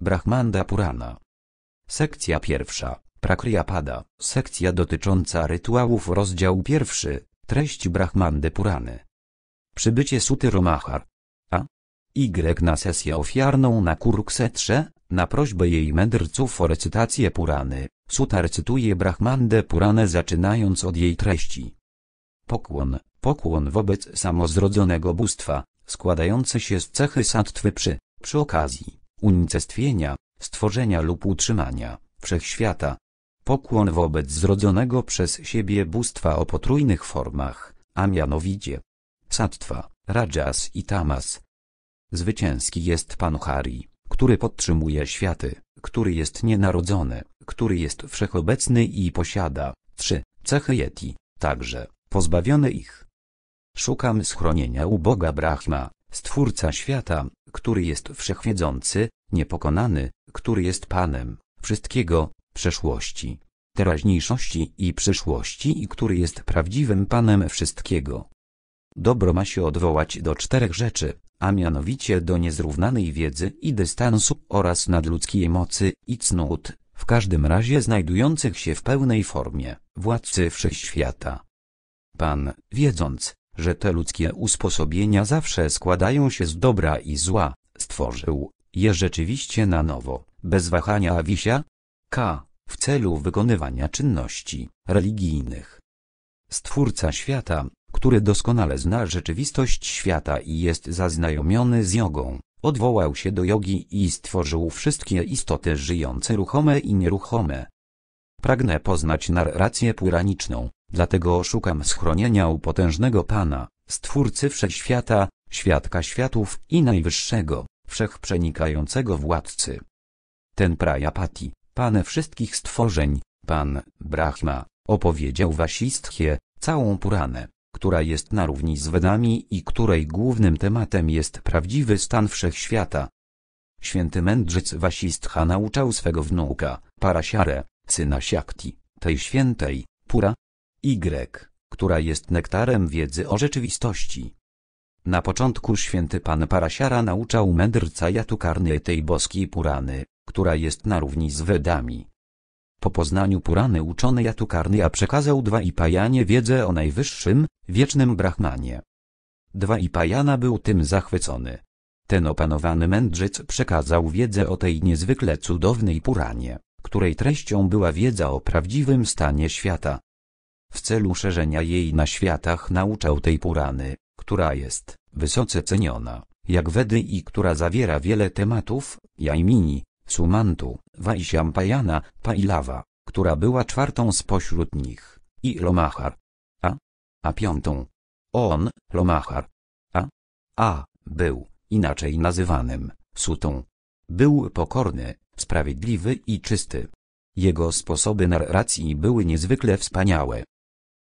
Brahmanda Purana. Sekcja pierwsza. Prakriyapada. Sekcja dotycząca rytuałów. Rozdział pierwszy. Treść Brahmandy Purany. Przybycie Suty Romachar. A. Y na sesję ofiarną na Kuruksetrze, na prośbę jej mędrców o recytację Purany. Suta recytuje Brahmandę Puranę zaczynając od jej treści. Pokłon, pokłon wobec samozrodzonego bóstwa, składający się z cechy sattwy przy, przy okazji unicestwienia, stworzenia lub utrzymania, wszechświata. Pokłon wobec zrodzonego przez siebie bóstwa o potrójnych formach, a mianowicie sattwa, rajas i tamas. Zwycięski jest Pan Hari, który podtrzymuje światy, który jest nienarodzony, który jest wszechobecny i posiada trzy cechy Yeti, także pozbawione ich. Szukam schronienia u Boga Brahma, Stwórca świata, który jest wszechwiedzący, niepokonany, który jest Panem wszystkiego, przeszłości, teraźniejszości i przyszłości i który jest prawdziwym Panem wszystkiego. Dobro ma się odwołać do czterech rzeczy, a mianowicie do niezrównanej wiedzy i dystansu oraz nadludzkiej mocy i cnót, w każdym razie znajdujących się w pełnej formie, władcy wszechświata. Pan, wiedząc, że te ludzkie usposobienia zawsze składają się z dobra i zła, stworzył je rzeczywiście na nowo, bez wahania wisia, k, w celu wykonywania czynności religijnych. Stwórca świata, który doskonale zna rzeczywistość świata i jest zaznajomiony z jogą, odwołał się do jogi i stworzył wszystkie istoty żyjące ruchome i nieruchome. Pragnę poznać narrację puraniczną, Dlatego szukam schronienia u potężnego Pana, Stwórcy Wszechświata, Świadka Światów i Najwyższego, Wszechprzenikającego Władcy. Ten Prajapati, Pan wszystkich stworzeń, Pan, Brahma, opowiedział Wasistchie, całą Puranę, która jest na równi z Wedami i której głównym tematem jest prawdziwy stan Wszechświata. Święty mędrzec Wasistcha nauczał swego wnuka, Parasiarę, syna Siakti, tej świętej, Pura, Y, która jest nektarem wiedzy o rzeczywistości. Na początku święty pan Parasiara nauczał mędrca Jatukarny tej boskiej Purany, która jest na równi z Wedami. Po poznaniu Purany uczony a przekazał dwa pajanie wiedzę o najwyższym, wiecznym Brahmanie. Dwa i pajana był tym zachwycony. Ten opanowany mędrzec przekazał wiedzę o tej niezwykle cudownej Puranie, której treścią była wiedza o prawdziwym stanie świata, w celu szerzenia jej na światach nauczał tej Purany, która jest wysoce ceniona, jak Wedy i która zawiera wiele tematów, Jajmini, Sumantu, Vaishampayana, Pailava, która była czwartą spośród nich, i Lomachar. A? A piątą. On, Lomachar. A? A, był, inaczej nazywanym, Sutą. Był pokorny, sprawiedliwy i czysty. Jego sposoby narracji były niezwykle wspaniałe.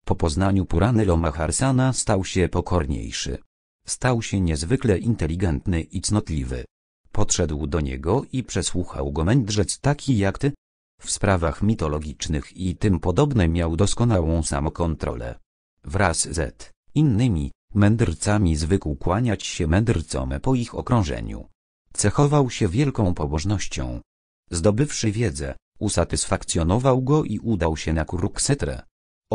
Po poznaniu Purany Loma Harsana stał się pokorniejszy. Stał się niezwykle inteligentny i cnotliwy. Podszedł do niego i przesłuchał go mędrzec taki jak ty. W sprawach mitologicznych i tym podobne miał doskonałą samokontrolę. Wraz z innymi mędrcami zwykł kłaniać się mędrcom po ich okrążeniu. Cechował się wielką pobożnością. Zdobywszy wiedzę, usatysfakcjonował go i udał się na Kuruksetrę.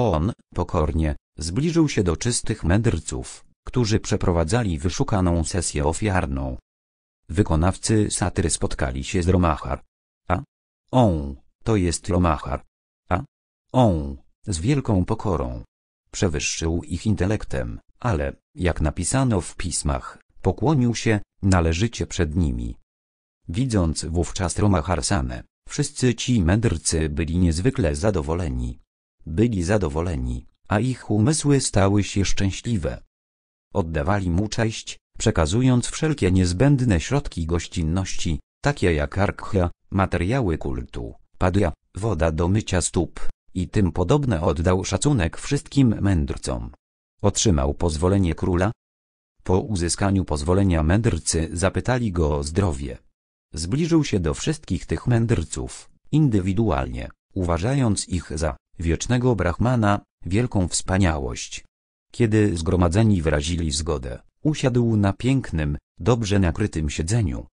On, pokornie, zbliżył się do czystych mędrców, którzy przeprowadzali wyszukaną sesję ofiarną. Wykonawcy satyry spotkali się z Romachar. A? On, to jest Romachar. A? On, z wielką pokorą. Przewyższył ich intelektem, ale, jak napisano w pismach, pokłonił się, należycie przed nimi. Widząc wówczas Romacharsanę, wszyscy ci mędrcy byli niezwykle zadowoleni. Byli zadowoleni, a ich umysły stały się szczęśliwe. Oddawali mu cześć, przekazując wszelkie niezbędne środki gościnności, takie jak arkcha, materiały kultu, padja, woda do mycia stóp i tym podobne oddał szacunek wszystkim mędrcom. Otrzymał pozwolenie króla? Po uzyskaniu pozwolenia mędrcy zapytali go o zdrowie. Zbliżył się do wszystkich tych mędrców, indywidualnie, uważając ich za wiecznego Brahmana, wielką wspaniałość. Kiedy zgromadzeni wyrazili zgodę, usiadł na pięknym, dobrze nakrytym siedzeniu.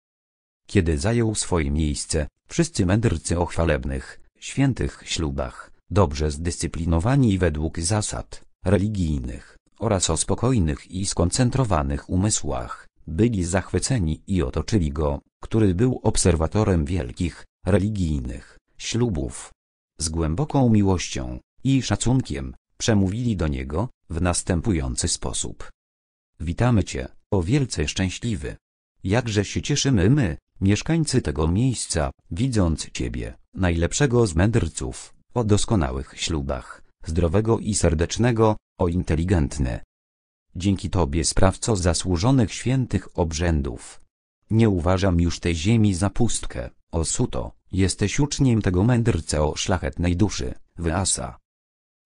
Kiedy zajął swoje miejsce, wszyscy mędrcy o chwalebnych, świętych ślubach, dobrze zdyscyplinowani według zasad religijnych oraz o spokojnych i skoncentrowanych umysłach, byli zachwyceni i otoczyli go, który był obserwatorem wielkich, religijnych ślubów z głęboką miłością i szacunkiem przemówili do niego w następujący sposób. Witamy Cię, o wielce szczęśliwy. Jakże się cieszymy my, mieszkańcy tego miejsca, widząc Ciebie, najlepszego z mędrców, o doskonałych ślubach, zdrowego i serdecznego, o inteligentny. Dzięki Tobie sprawco zasłużonych świętych obrzędów. Nie uważam już tej ziemi za pustkę, o suto, Jesteś uczniem tego mędrca o szlachetnej duszy, wyasa.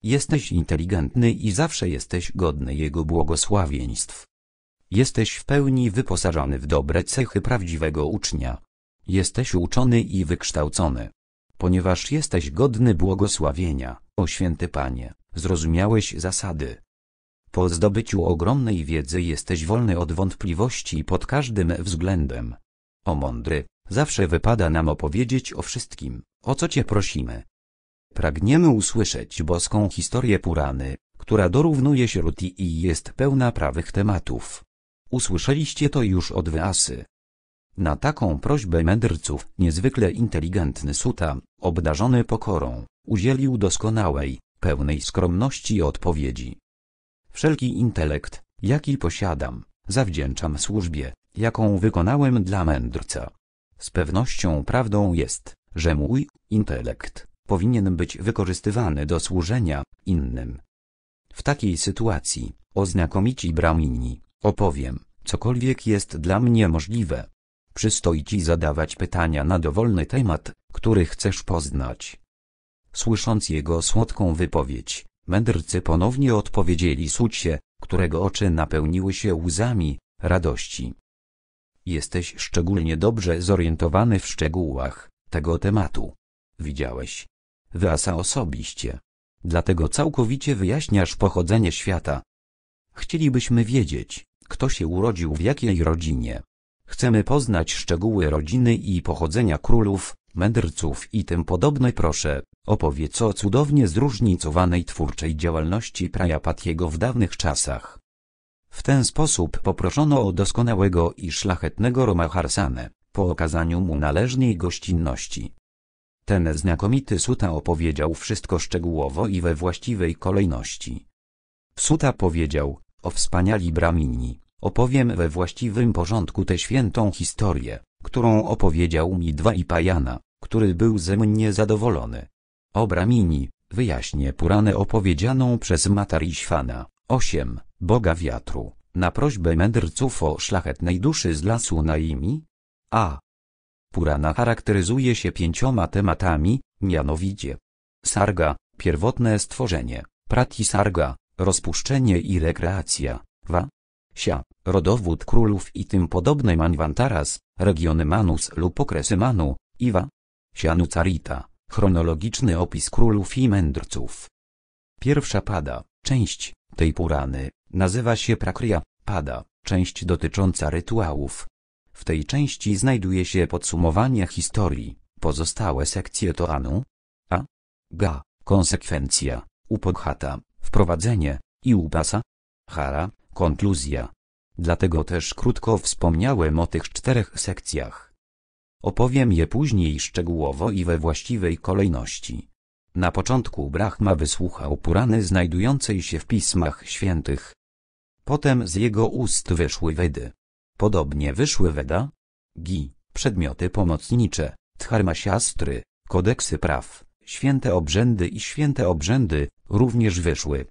Jesteś inteligentny i zawsze jesteś godny jego błogosławieństw. Jesteś w pełni wyposażony w dobre cechy prawdziwego ucznia. Jesteś uczony i wykształcony. Ponieważ jesteś godny błogosławienia, o święty Panie, zrozumiałeś zasady. Po zdobyciu ogromnej wiedzy jesteś wolny od wątpliwości pod każdym względem. O mądry, Zawsze wypada nam opowiedzieć o wszystkim, o co Cię prosimy. Pragniemy usłyszeć boską historię Purany, która dorównuje śruti i jest pełna prawych tematów. Usłyszeliście to już od wyasy. Na taką prośbę mędrców niezwykle inteligentny suta, obdarzony pokorą, udzielił doskonałej, pełnej skromności odpowiedzi. Wszelki intelekt, jaki posiadam, zawdzięczam służbie, jaką wykonałem dla mędrca. Z pewnością prawdą jest, że mój intelekt powinien być wykorzystywany do służenia innym. W takiej sytuacji, o znakomici Brahmini, opowiem, cokolwiek jest dla mnie możliwe. Przystoi ci zadawać pytania na dowolny temat, który chcesz poznać. Słysząc jego słodką wypowiedź, mędrcy ponownie odpowiedzieli sucie, którego oczy napełniły się łzami, radości. Jesteś szczególnie dobrze zorientowany w szczegółach tego tematu. Widziałeś Wyasa osobiście. Dlatego całkowicie wyjaśniasz pochodzenie świata. Chcielibyśmy wiedzieć, kto się urodził w jakiej rodzinie. Chcemy poznać szczegóły rodziny i pochodzenia królów, mędrców i tym podobne proszę, opowiedz o cudownie zróżnicowanej twórczej działalności Prajapatiego w dawnych czasach. W ten sposób poproszono o doskonałego i szlachetnego Roma Harsane, po okazaniu mu należnej gościnności. Ten znakomity suta opowiedział wszystko szczegółowo i we właściwej kolejności. Suta powiedział, o wspaniali Bramini, opowiem we właściwym porządku tę świętą historię, którą opowiedział mi dwa i Pajana, który był ze mnie zadowolony. O Bramini, wyjaśnię Puranę opowiedzianą przez Matariśwana, 8. Boga wiatru, na prośbę mędrców o szlachetnej duszy z lasu Naimi? A. Purana charakteryzuje się pięcioma tematami, mianowicie Sarga, pierwotne stworzenie, Prati Sarga, rozpuszczenie i rekreacja, Va. Sia, rodowód królów i tym podobne Manvantaras, regiony Manus lub okresy Manu, Iwa. Sianucarita, chronologiczny opis królów i mędrców. Pierwsza pada, część tej Purany Nazywa się Prakriya, pada, część dotycząca rytuałów. W tej części znajduje się podsumowanie historii, pozostałe sekcje to anu, a, ga, konsekwencja, upoghata, wprowadzenie, i upasa, hara, konkluzja. Dlatego też krótko wspomniałem o tych czterech sekcjach. Opowiem je później szczegółowo i we właściwej kolejności. Na początku Brahma wysłuchał Purany znajdującej się w Pismach Świętych, Potem z jego ust wyszły Wedy. Podobnie wyszły Weda, Gi, przedmioty pomocnicze, siastry, kodeksy praw, święte obrzędy i święte obrzędy, również wyszły.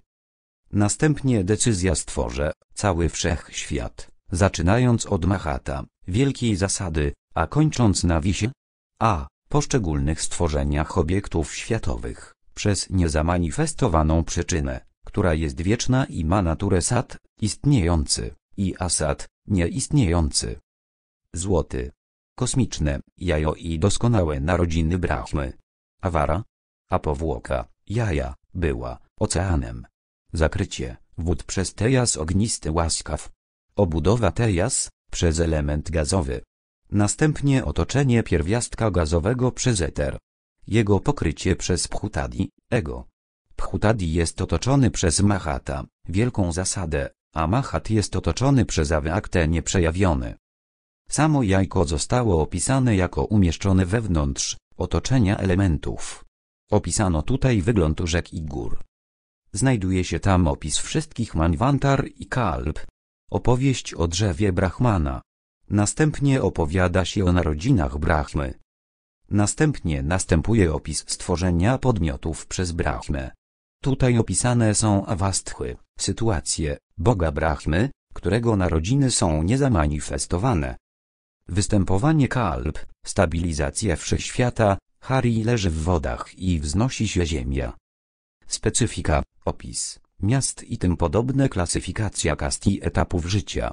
Następnie decyzja stworze cały wszechświat, zaczynając od Mahata, wielkiej zasady, a kończąc na wisie? A. Poszczególnych stworzeniach obiektów światowych, przez niezamanifestowaną przyczynę, która jest wieczna i ma naturę sad, istniejący, i Asad, nieistniejący. Złoty. Kosmiczne, jajo i doskonałe narodziny Brahmy. Awara. A powłoka, jaja, była, oceanem. Zakrycie, wód przez tejas ognisty łaskaw. Obudowa tejas, przez element gazowy. Następnie otoczenie pierwiastka gazowego przez eter. Jego pokrycie przez Pchutadi, ego. Pchutadi jest otoczony przez Mahata, wielką zasadę, a jest otoczony przez aktę nieprzejawiony. Samo jajko zostało opisane jako umieszczone wewnątrz otoczenia elementów. Opisano tutaj wygląd rzek i gór. Znajduje się tam opis wszystkich manwantar i kalb. Opowieść o drzewie Brahmana. Następnie opowiada się o narodzinach Brahmy. Następnie następuje opis stworzenia podmiotów przez Brahmę. Tutaj opisane są awastchy, sytuacje Boga Brahmy, którego narodziny są niezamanifestowane. Występowanie kalb, stabilizacja wszechświata, Hari leży w wodach i wznosi się ziemia. Specyfika, opis, miast i tym podobne klasyfikacja kast i etapów życia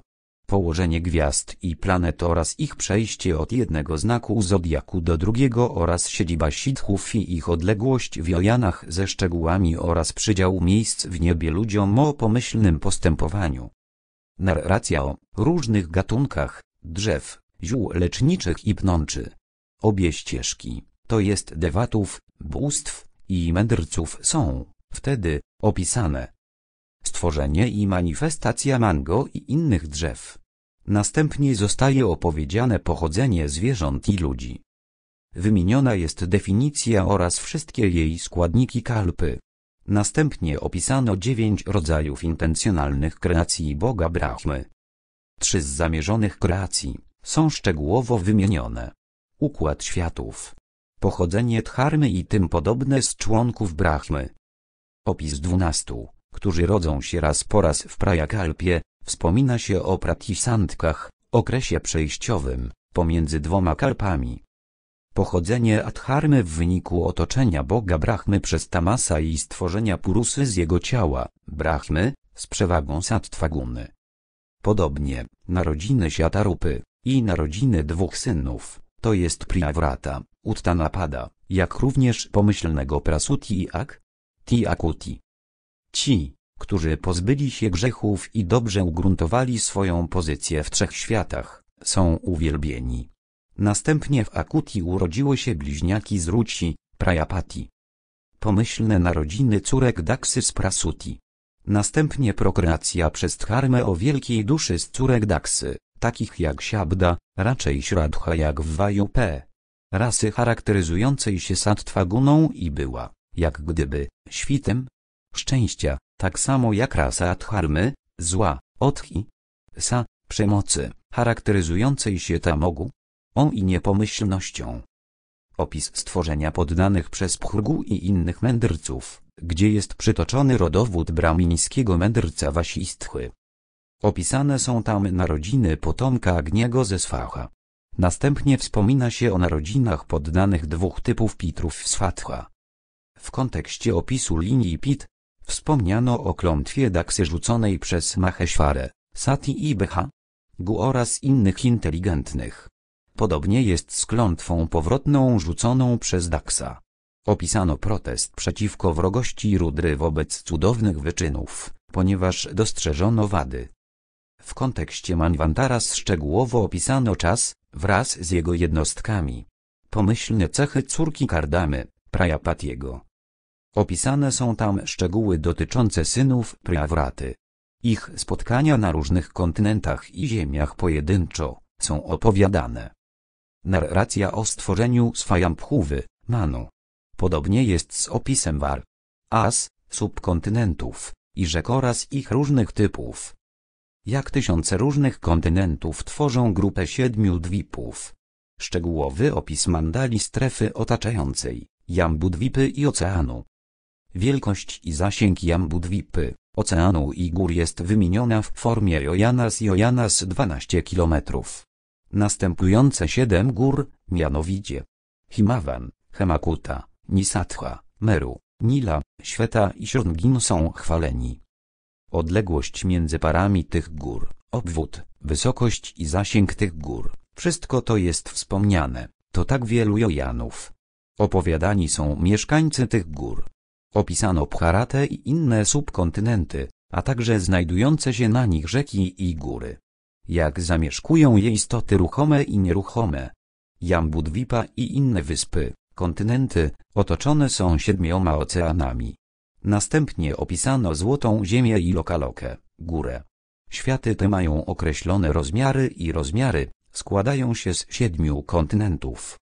położenie gwiazd i planet oraz ich przejście od jednego znaku zodiaku do drugiego oraz siedziba sitchów i ich odległość w Jojanach ze szczegółami oraz przydział miejsc w niebie ludziom o pomyślnym postępowaniu. Narracja o różnych gatunkach drzew, ziół leczniczych i pnączy. Obie ścieżki, to jest dewatów, bóstw i mędrców są, wtedy, opisane stworzenie i manifestacja mango i innych drzew. Następnie zostaje opowiedziane pochodzenie zwierząt i ludzi. Wymieniona jest definicja oraz wszystkie jej składniki kalpy. Następnie opisano dziewięć rodzajów intencjonalnych kreacji Boga Brahmy. Trzy z zamierzonych kreacji są szczegółowo wymienione. Układ światów, pochodzenie Dharmy i tym podobne z członków Brahmy. Opis dwunastu którzy rodzą się raz po raz w Prajakalpie, wspomina się o pratisandkach, okresie przejściowym, pomiędzy dwoma kalpami. Pochodzenie Adharmy w wyniku otoczenia Boga Brahmy przez Tamasa i stworzenia Purusy z jego ciała, Brahmy, z przewagą Sattwaguny. Podobnie, narodziny Siatarupy, i narodziny dwóch synów, to jest Priyavrata, Uttanapada, jak również pomyślnego Prasuti i Ak, Akuti. Ci, którzy pozbyli się grzechów i dobrze ugruntowali swoją pozycję w trzech światach, są uwielbieni. Następnie w Akuti urodziło się bliźniaki z Ruci, Prajapati. Pomyślne narodziny córek Daksy z Prasuti. Następnie prokreacja przez dharmę o wielkiej duszy z córek Daksy, takich jak Siabda, raczej Śradha jak w Vajupe. Rasy charakteryzującej się sattwa guną i była, jak gdyby, świtem, szczęścia, tak samo jak rasa dharmy, zła, odhi, sa, przemocy, charakteryzującej się tamogu, on i niepomyślnością. Opis stworzenia poddanych przez Pchurgu i innych mędrców, gdzie jest przytoczony rodowód bramińskiego mędrca Wasistchy. Opisane są tam narodziny potomka Agniego ze Swacha. Następnie wspomina się o narodzinach poddanych dwóch typów pitrów z Swatha. W kontekście opisu linii pit, Wspomniano o klątwie Daksy rzuconej przez Maheshwarę, Sati i Beha Gu oraz innych inteligentnych. Podobnie jest z klątwą powrotną rzuconą przez Daksa. Opisano protest przeciwko wrogości Rudry wobec cudownych wyczynów, ponieważ dostrzeżono wady. W kontekście Manwantaras szczegółowo opisano czas, wraz z jego jednostkami. Pomyślne cechy córki Kardamy, Prajapatiego Opisane są tam szczegóły dotyczące synów Priawraty. Ich spotkania na różnych kontynentach i ziemiach pojedynczo są opowiadane. Narracja o stworzeniu Swajamphuwy, Manu. Podobnie jest z opisem War, As, subkontynentów i rzek oraz ich różnych typów. Jak tysiące różnych kontynentów tworzą grupę siedmiu dwipów. Szczegółowy opis mandali strefy otaczającej, dwipy i oceanu. Wielkość i zasięg Jambudwipy, oceanu i gór jest wymieniona w formie Jojanas Jojanas 12 km. Następujące siedem gór, mianowicie Himavan, Hemakuta, Nisatha, Meru, Nila, Świeta i Śrungin są chwaleni. Odległość między parami tych gór, obwód, wysokość i zasięg tych gór, wszystko to jest wspomniane, to tak wielu Jojanów. Opowiadani są mieszkańcy tych gór, Opisano Pcharatę i inne subkontynenty, a także znajdujące się na nich rzeki i góry. Jak zamieszkują je istoty ruchome i nieruchome. Jambudwipa i inne wyspy, kontynenty, otoczone są siedmioma oceanami. Następnie opisano złotą ziemię i lokalokę, górę. Światy te mają określone rozmiary i rozmiary, składają się z siedmiu kontynentów.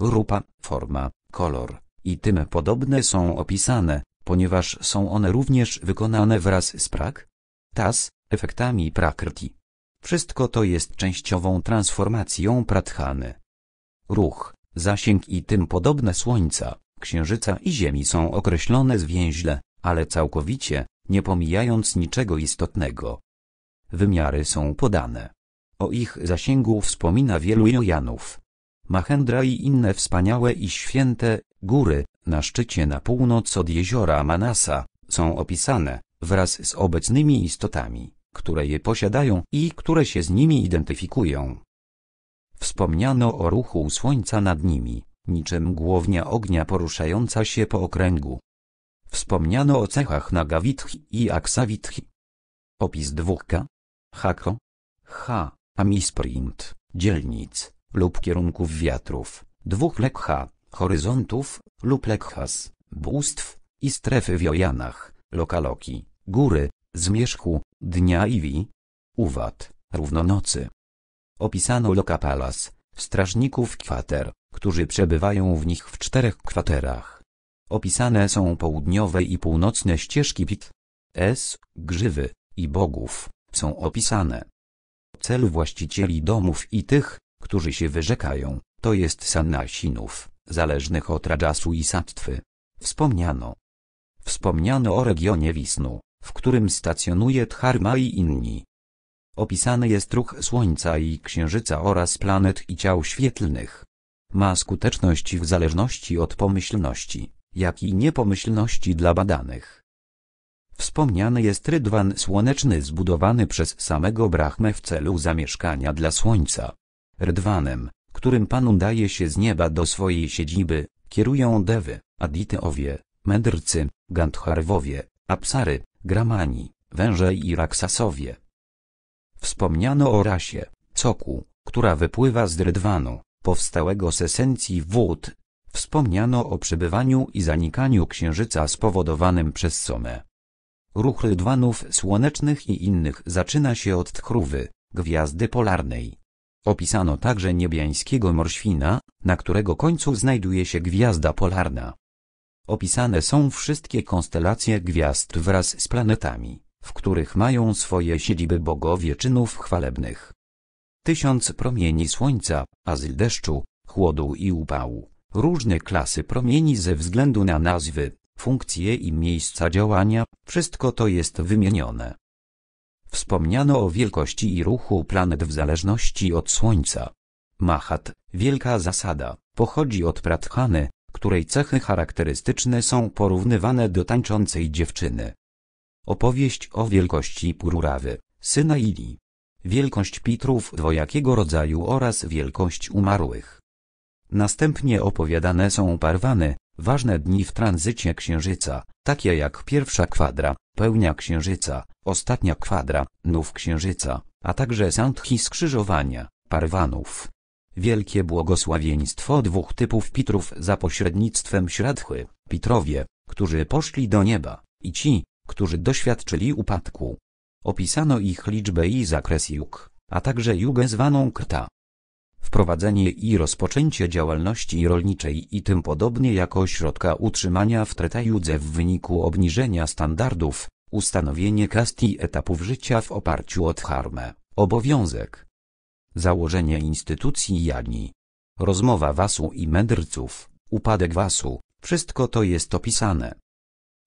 Rupa, forma, kolor, i tym podobne są opisane, ponieważ są one również wykonane wraz z prak, tas, efektami prakrti. Wszystko to jest częściową transformacją pradhany. Ruch, zasięg i tym podobne słońca, księżyca i ziemi są określone zwięźle, ale całkowicie, nie pomijając niczego istotnego. Wymiary są podane. O ich zasięgu wspomina wielu Jojanów. Mahendra i inne wspaniałe i święte Góry, na szczycie na północ od jeziora Manasa, są opisane, wraz z obecnymi istotami, które je posiadają i które się z nimi identyfikują. Wspomniano o ruchu słońca nad nimi, niczym głownia ognia poruszająca się po okręgu. Wspomniano o cechach nagawitchi i aksawitchi. Opis dwóchka, Hako, H, Amisprint, dzielnic lub kierunków wiatrów, dwóch lekha, horyzontów, lub lekhas, bóstw, i strefy w Jojanach, lokaloki, góry, zmierzchu, dnia i wi, uwad, równonocy. Opisano lokapalas, strażników kwater, którzy przebywają w nich w czterech kwaterach. Opisane są południowe i północne ścieżki pit, s, grzywy, i bogów, są opisane. Cel właścicieli domów i tych, którzy się wyrzekają, to jest sinów zależnych od Rajasu i Sattwy. Wspomniano. Wspomniano o regionie Wisnu, w którym stacjonuje Dharma i inni. Opisany jest ruch Słońca i Księżyca oraz planet i ciał świetlnych. Ma skuteczność w zależności od pomyślności, jak i niepomyślności dla badanych. Wspomniany jest rydwan słoneczny zbudowany przez samego Brahmę w celu zamieszkania dla Słońca. Rydwanem, którym Panu daje się z nieba do swojej siedziby, kierują Dewy, adityowie, Mędrcy, Gandharwowie, Apsary, Gramani, Węże i Raksasowie. Wspomniano o rasie, Coku, która wypływa z Rydwanu, powstałego z esencji wód. Wspomniano o przebywaniu i zanikaniu księżyca spowodowanym przez Somę. Ruch Rydwanów słonecznych i innych zaczyna się od Tchruwy, gwiazdy polarnej Opisano także niebiańskiego morświna, na którego końcu znajduje się gwiazda polarna. Opisane są wszystkie konstelacje gwiazd wraz z planetami, w których mają swoje siedziby bogowie czynów chwalebnych. Tysiąc promieni słońca, azyl deszczu, chłodu i upału, różne klasy promieni ze względu na nazwy, funkcje i miejsca działania, wszystko to jest wymienione. Wspomniano o wielkości i ruchu planet w zależności od Słońca. Mahat, wielka zasada, pochodzi od Prathany, której cechy charakterystyczne są porównywane do tańczącej dziewczyny. Opowieść o wielkości Pururawy, syna Ili. Wielkość pitrów dwojakiego rodzaju oraz wielkość umarłych. Następnie opowiadane są parwany, ważne dni w tranzycie księżyca, takie jak pierwsza kwadra, pełnia księżyca, ostatnia kwadra, nów księżyca, a także sandhi skrzyżowania, parwanów. Wielkie błogosławieństwo dwóch typów pitrów za pośrednictwem śradchy, pitrowie, którzy poszli do nieba, i ci, którzy doświadczyli upadku. Opisano ich liczbę i zakres jug, a także jugę zwaną kta wprowadzenie i rozpoczęcie działalności rolniczej i tym podobnie jako środka utrzymania w tretajudze w wyniku obniżenia standardów, ustanowienie kast etapów życia w oparciu o dharmę, obowiązek, założenie instytucji jani. rozmowa wasu i mędrców, upadek wasu, wszystko to jest opisane.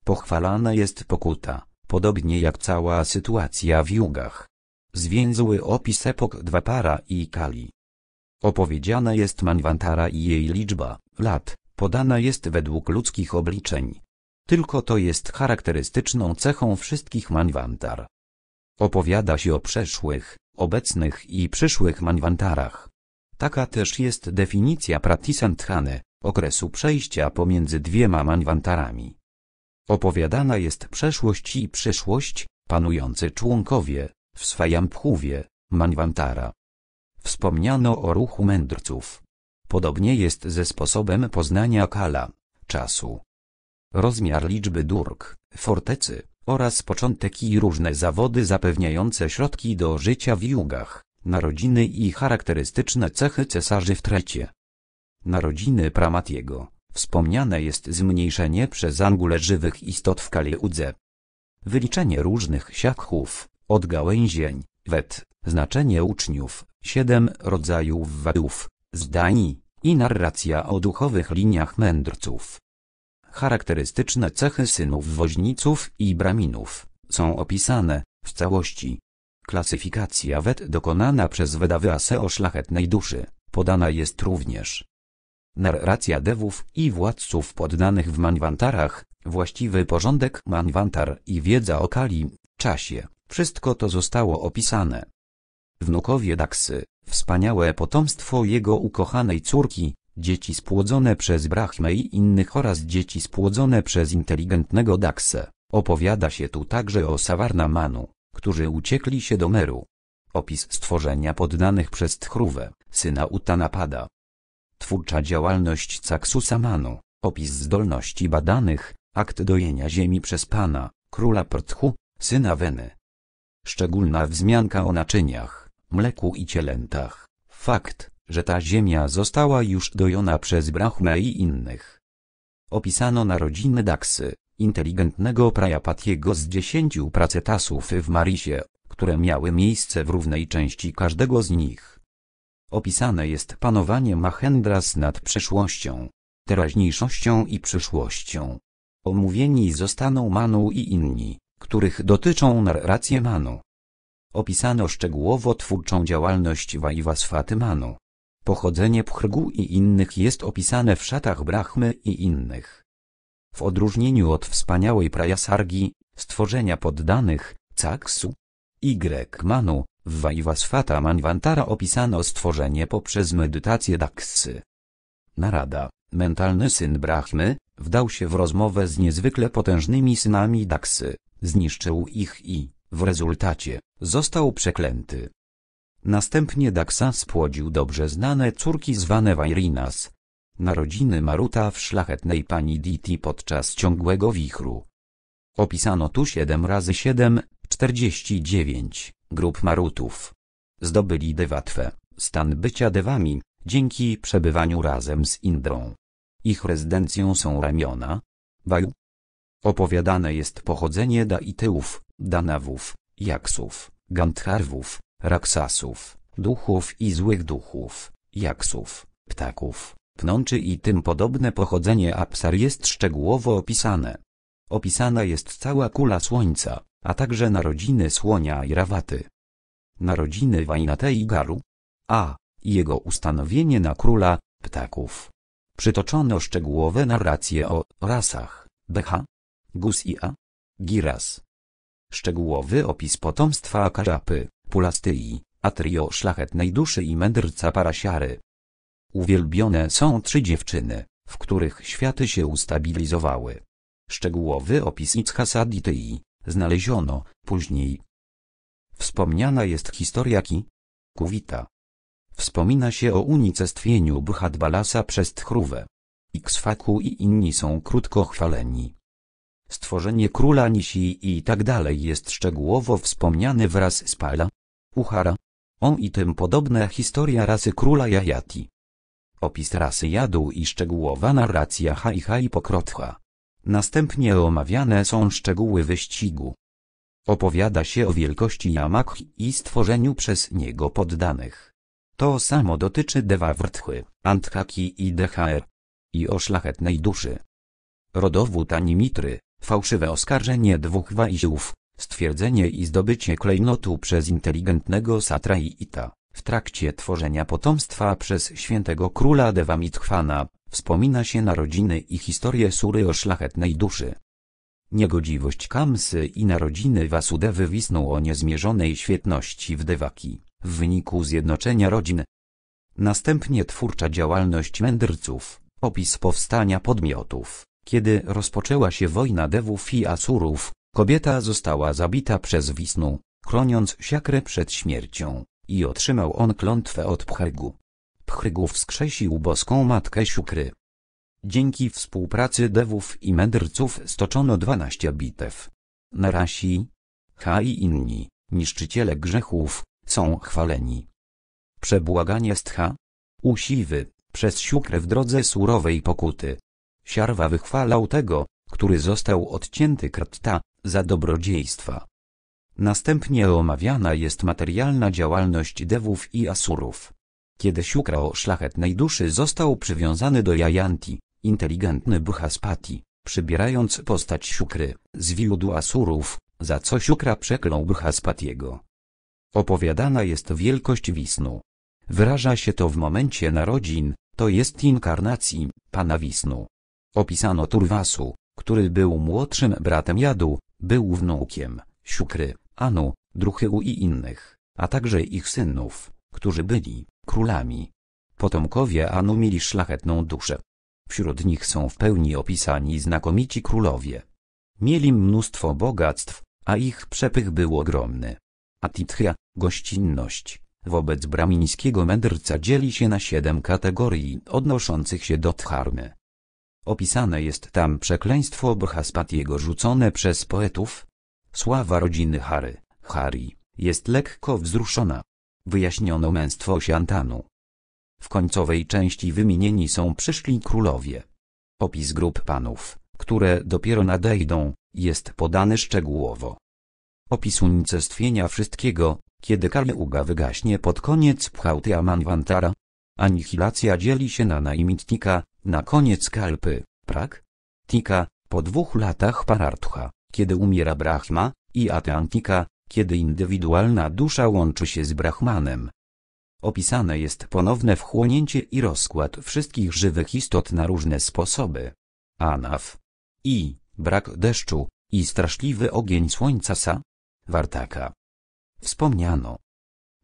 Pochwalana jest pokuta, podobnie jak cała sytuacja w jugach. Zwięzły opis epok para i Kali. Opowiedziana jest Manwantara i jej liczba, lat, podana jest według ludzkich obliczeń. Tylko to jest charakterystyczną cechą wszystkich Manwantar. Opowiada się o przeszłych, obecnych i przyszłych Manwantarach. Taka też jest definicja Pratisandhany, okresu przejścia pomiędzy dwiema Manwantarami. Opowiadana jest przeszłość i przyszłość, panujący członkowie, w Swajamphuwie, Manwantara. Wspomniano o ruchu mędrców. Podobnie jest ze sposobem poznania kala, czasu. Rozmiar liczby durk, fortecy, oraz początek i różne zawody zapewniające środki do życia w jugach, narodziny i charakterystyczne cechy cesarzy w trecie. Narodziny Pramatiego, wspomniane jest zmniejszenie przez angule żywych istot w Kaliudze. Wyliczenie różnych siakhów, odgałęzień, wet, znaczenie uczniów, Siedem rodzajów wadów, zdań i narracja o duchowych liniach mędrców. Charakterystyczne cechy synów woźniców i braminów są opisane w całości. Klasyfikacja wet dokonana przez Wedawyasę o szlachetnej duszy podana jest również. Narracja dewów i władców poddanych w manwantarach, właściwy porządek manwantar i wiedza o Kali, czasie, wszystko to zostało opisane wnukowie Daksy, wspaniałe potomstwo jego ukochanej córki, dzieci spłodzone przez Brahmę i innych oraz dzieci spłodzone przez inteligentnego Daksę. Opowiada się tu także o Manu, którzy uciekli się do Meru. Opis stworzenia poddanych przez Tchruwę, syna Utanapada. Twórcza działalność Caksusa Manu. opis zdolności badanych, akt dojenia ziemi przez pana, króla Prtchu, syna Weny. Szczególna wzmianka o naczyniach mleku i cielętach. Fakt, że ta ziemia została już dojona przez Brahmę i innych. Opisano narodziny Daksy, inteligentnego Prajapatiego z dziesięciu pracetasów w Marisie, które miały miejsce w równej części każdego z nich. Opisane jest panowanie Mahendras nad przeszłością, teraźniejszością i przyszłością. Omówieni zostaną Manu i inni, których dotyczą narracje Manu. Opisano szczegółowo twórczą działalność Wajwa Manu. Fatymanu. Pochodzenie Pchrgu i innych jest opisane w szatach Brahmy i innych. W odróżnieniu od wspaniałej Prajasargi, stworzenia poddanych, Caksu, Y. Manu, w Vajvasvata Manvantara opisano stworzenie poprzez medytację Daksy. Narada, mentalny syn Brahmy, wdał się w rozmowę z niezwykle potężnymi synami Daksy, zniszczył ich i w rezultacie, został przeklęty. Następnie Daksa spłodził dobrze znane córki zwane Wairinas. Narodziny Maruta w szlachetnej pani Diti podczas ciągłego wichru. Opisano tu 7 razy 7, 49 grup Marutów. Zdobyli dewatwę, stan bycia dewami, dzięki przebywaniu razem z Indrą. Ich rezydencją są ramiona. Waju. Opowiadane jest pochodzenie Daityów, Danawów, Jaksów, gantharwów, Raksasów, duchów i złych duchów, Jaksów, ptaków, pnączy i tym podobne pochodzenie Apsar jest szczegółowo opisane. Opisana jest cała kula Słońca, a także narodziny Słonia i Rawaty. Narodziny Wainate i Garu. A. Jego ustanowienie na króla, ptaków. Przytoczono szczegółowe narracje o rasach, BH. Gus i A. Giras, Szczegółowy opis potomstwa akarapy, Pulastyi, Atrio szlachetnej duszy i mędrca Parasiary. Uwielbione są trzy dziewczyny, w których światy się ustabilizowały. Szczegółowy opis Ichasadityji znaleziono później. Wspomniana jest historia Ki. Kuwita. Wspomina się o unicestwieniu Bhadbalasa przez Tchruwę. Iksfaku i inni są krótko chwaleni stworzenie króla Nisi i tak dalej jest szczegółowo wspomniane wraz z Pala, Uhara, On i tym podobne historia rasy króla Jajati. Opis rasy jadu i szczegółowa narracja Haiha i Pokrotcha. Następnie omawiane są szczegóły wyścigu. Opowiada się o wielkości Yamak i stworzeniu przez niego poddanych. To samo dotyczy Dewavrtchy, Antkaki i Dehaer. I o szlachetnej duszy. Rodowód Animitry, fałszywe oskarżenie dwóch wajziów, stwierdzenie i zdobycie klejnotu przez inteligentnego Satraita. W trakcie tworzenia potomstwa przez świętego króla Devamitchwana, wspomina się narodziny i historię sury o szlachetnej duszy. Niegodziwość Kamsy i narodziny Wasudewy wisną o niezmierzonej świetności w Wdewaki, w wyniku zjednoczenia rodzin. Następnie twórcza działalność mędrców, opis powstania podmiotów, kiedy rozpoczęła się wojna Dewów i Asurów, kobieta została zabita przez Wisnu, chroniąc Siakrę przed śmiercią, i otrzymał on klątwę od Pchrygu. Pchrygu wskrzesił boską matkę Siukry. Dzięki współpracy Dewów i Mędrców stoczono dwanaście bitew. Narasi, Ha i inni, niszczyciele grzechów, są chwaleni. Przebłaganie Stcha? Usiwy, przez Siukrę w drodze surowej pokuty, Siarwa wychwalał tego, który został odcięty krta, za dobrodziejstwa. Następnie omawiana jest materialna działalność dewów i asurów. Kiedy Siukra o szlachetnej duszy został przywiązany do Jajanti, inteligentny Bhaspati, przybierając postać Siukry, zwiódł asurów, za co Siukra przeklął Bhaspatiego. Opowiadana jest wielkość Wisnu. Wyraża się to w momencie narodzin, to jest inkarnacji, Pana Wisnu. Opisano Turwasu, który był młodszym bratem Jadu, był wnukiem Siukry, Anu, Druchyu i innych, a także ich synów, którzy byli królami. Potomkowie Anu mieli szlachetną duszę. Wśród nich są w pełni opisani znakomici królowie. Mieli mnóstwo bogactw, a ich przepych był ogromny. Atitchia, gościnność, wobec bramińskiego mędrca dzieli się na siedem kategorii odnoszących się do dharmy. Opisane jest tam przekleństwo Bhaspatiego rzucone przez poetów. Sława rodziny Hary, Hari, jest lekko wzruszona. Wyjaśniono męstwo Siantanu. W końcowej części wymienieni są przyszli królowie. Opis grup panów, które dopiero nadejdą, jest podany szczegółowo. Opis unicestwienia wszystkiego, kiedy Kaliuga wygaśnie pod koniec Pchauty Amanwantara, Anihilacja dzieli się na naimitnika, na koniec kalpy, prak. Tika, po dwóch latach parartha, kiedy umiera Brahma, i ateantika, kiedy indywidualna dusza łączy się z Brahmanem. Opisane jest ponowne wchłonięcie i rozkład wszystkich żywych istot na różne sposoby. Anaf. I, brak deszczu, i straszliwy ogień słońca sa. Wartaka. Wspomniano.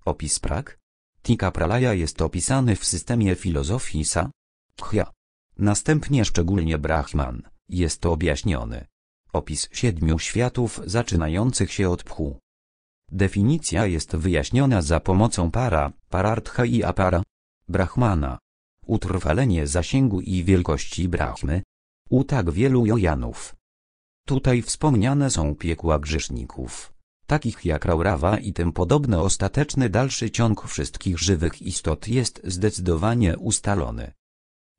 Opis prak, Tika pralaya jest opisany w systemie filozofii sa, kya. Następnie szczególnie Brahman, jest objaśniony. Opis siedmiu światów zaczynających się od pchu. Definicja jest wyjaśniona za pomocą para, parartha i apara. Brahmana. Utrwalenie zasięgu i wielkości Brahmy. U tak wielu jojanów. Tutaj wspomniane są piekła grzeszników takich jak raurawa i tym podobne ostateczny dalszy ciąg wszystkich żywych istot jest zdecydowanie ustalony.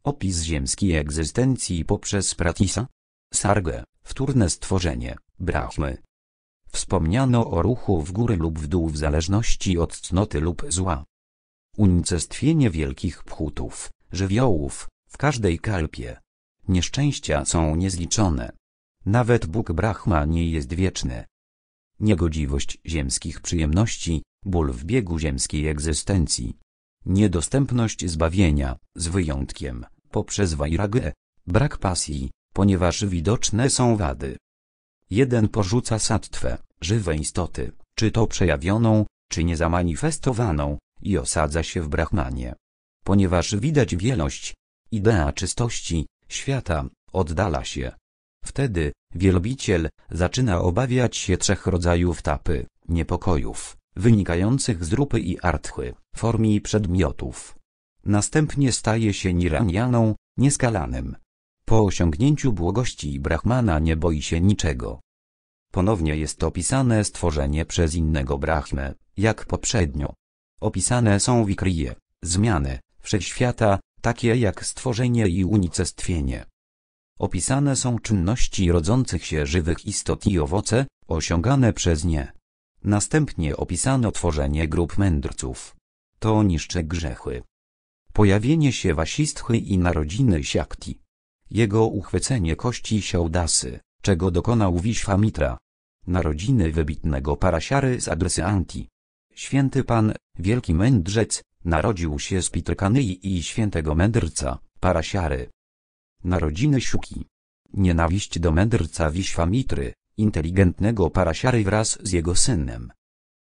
Opis ziemskiej egzystencji poprzez Pratisa, Sargę, wtórne stworzenie, Brahmy. Wspomniano o ruchu w górę lub w dół w zależności od cnoty lub zła. Unicestwienie wielkich pchutów, żywiołów, w każdej kalpie. Nieszczęścia są niezliczone. Nawet Bóg Brahma nie jest wieczny, niegodziwość ziemskich przyjemności, ból w biegu ziemskiej egzystencji, niedostępność zbawienia, z wyjątkiem, poprzez wajragę, brak pasji, ponieważ widoczne są wady. Jeden porzuca sattwę, żywe istoty, czy to przejawioną, czy niezamanifestowaną, i osadza się w brahmanie. Ponieważ widać wielość, idea czystości, świata, oddala się. Wtedy, Wielbiciel zaczyna obawiać się trzech rodzajów tapy, niepokojów, wynikających z rupy i artchy, form i przedmiotów. Następnie staje się niranianą, nieskalanym. Po osiągnięciu błogości Brahmana nie boi się niczego. Ponownie jest opisane stworzenie przez innego Brahmę, jak poprzednio. Opisane są wikrije, zmiany, wszechświata, takie jak stworzenie i unicestwienie. Opisane są czynności rodzących się żywych istot i owoce, osiągane przez nie. Następnie opisano tworzenie grup mędrców. To niszczy grzechy. Pojawienie się Wasistchy i narodziny Siakti. Jego uchwycenie kości siałdasy, czego dokonał Wiśwamitra. Narodziny wybitnego parasiary z adresy Anti. Święty Pan, wielki mędrzec, narodził się z Pitrkanyi i świętego mędrca, parasiary. Narodziny Siuki. Nienawiść do mędrca Wiśwamitry, inteligentnego parasiary wraz z jego synem.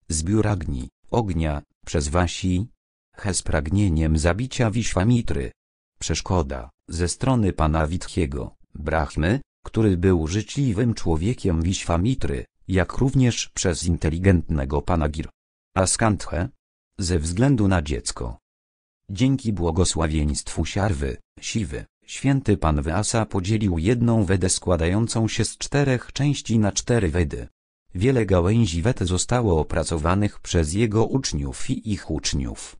Zbiór Agni, ognia, przez Wasi. He z pragnieniem zabicia Wiśwamitry. Przeszkoda, ze strony pana Witkiego, Brahmy, który był życzliwym człowiekiem Wiśwamitry, jak również przez inteligentnego pana Gir. Askanthe? Ze względu na dziecko. Dzięki błogosławieństwu siarwy, siwy, Święty Pan Vyasa podzielił jedną wedę składającą się z czterech części na cztery wedy. Wiele gałęzi wed zostało opracowanych przez jego uczniów i ich uczniów.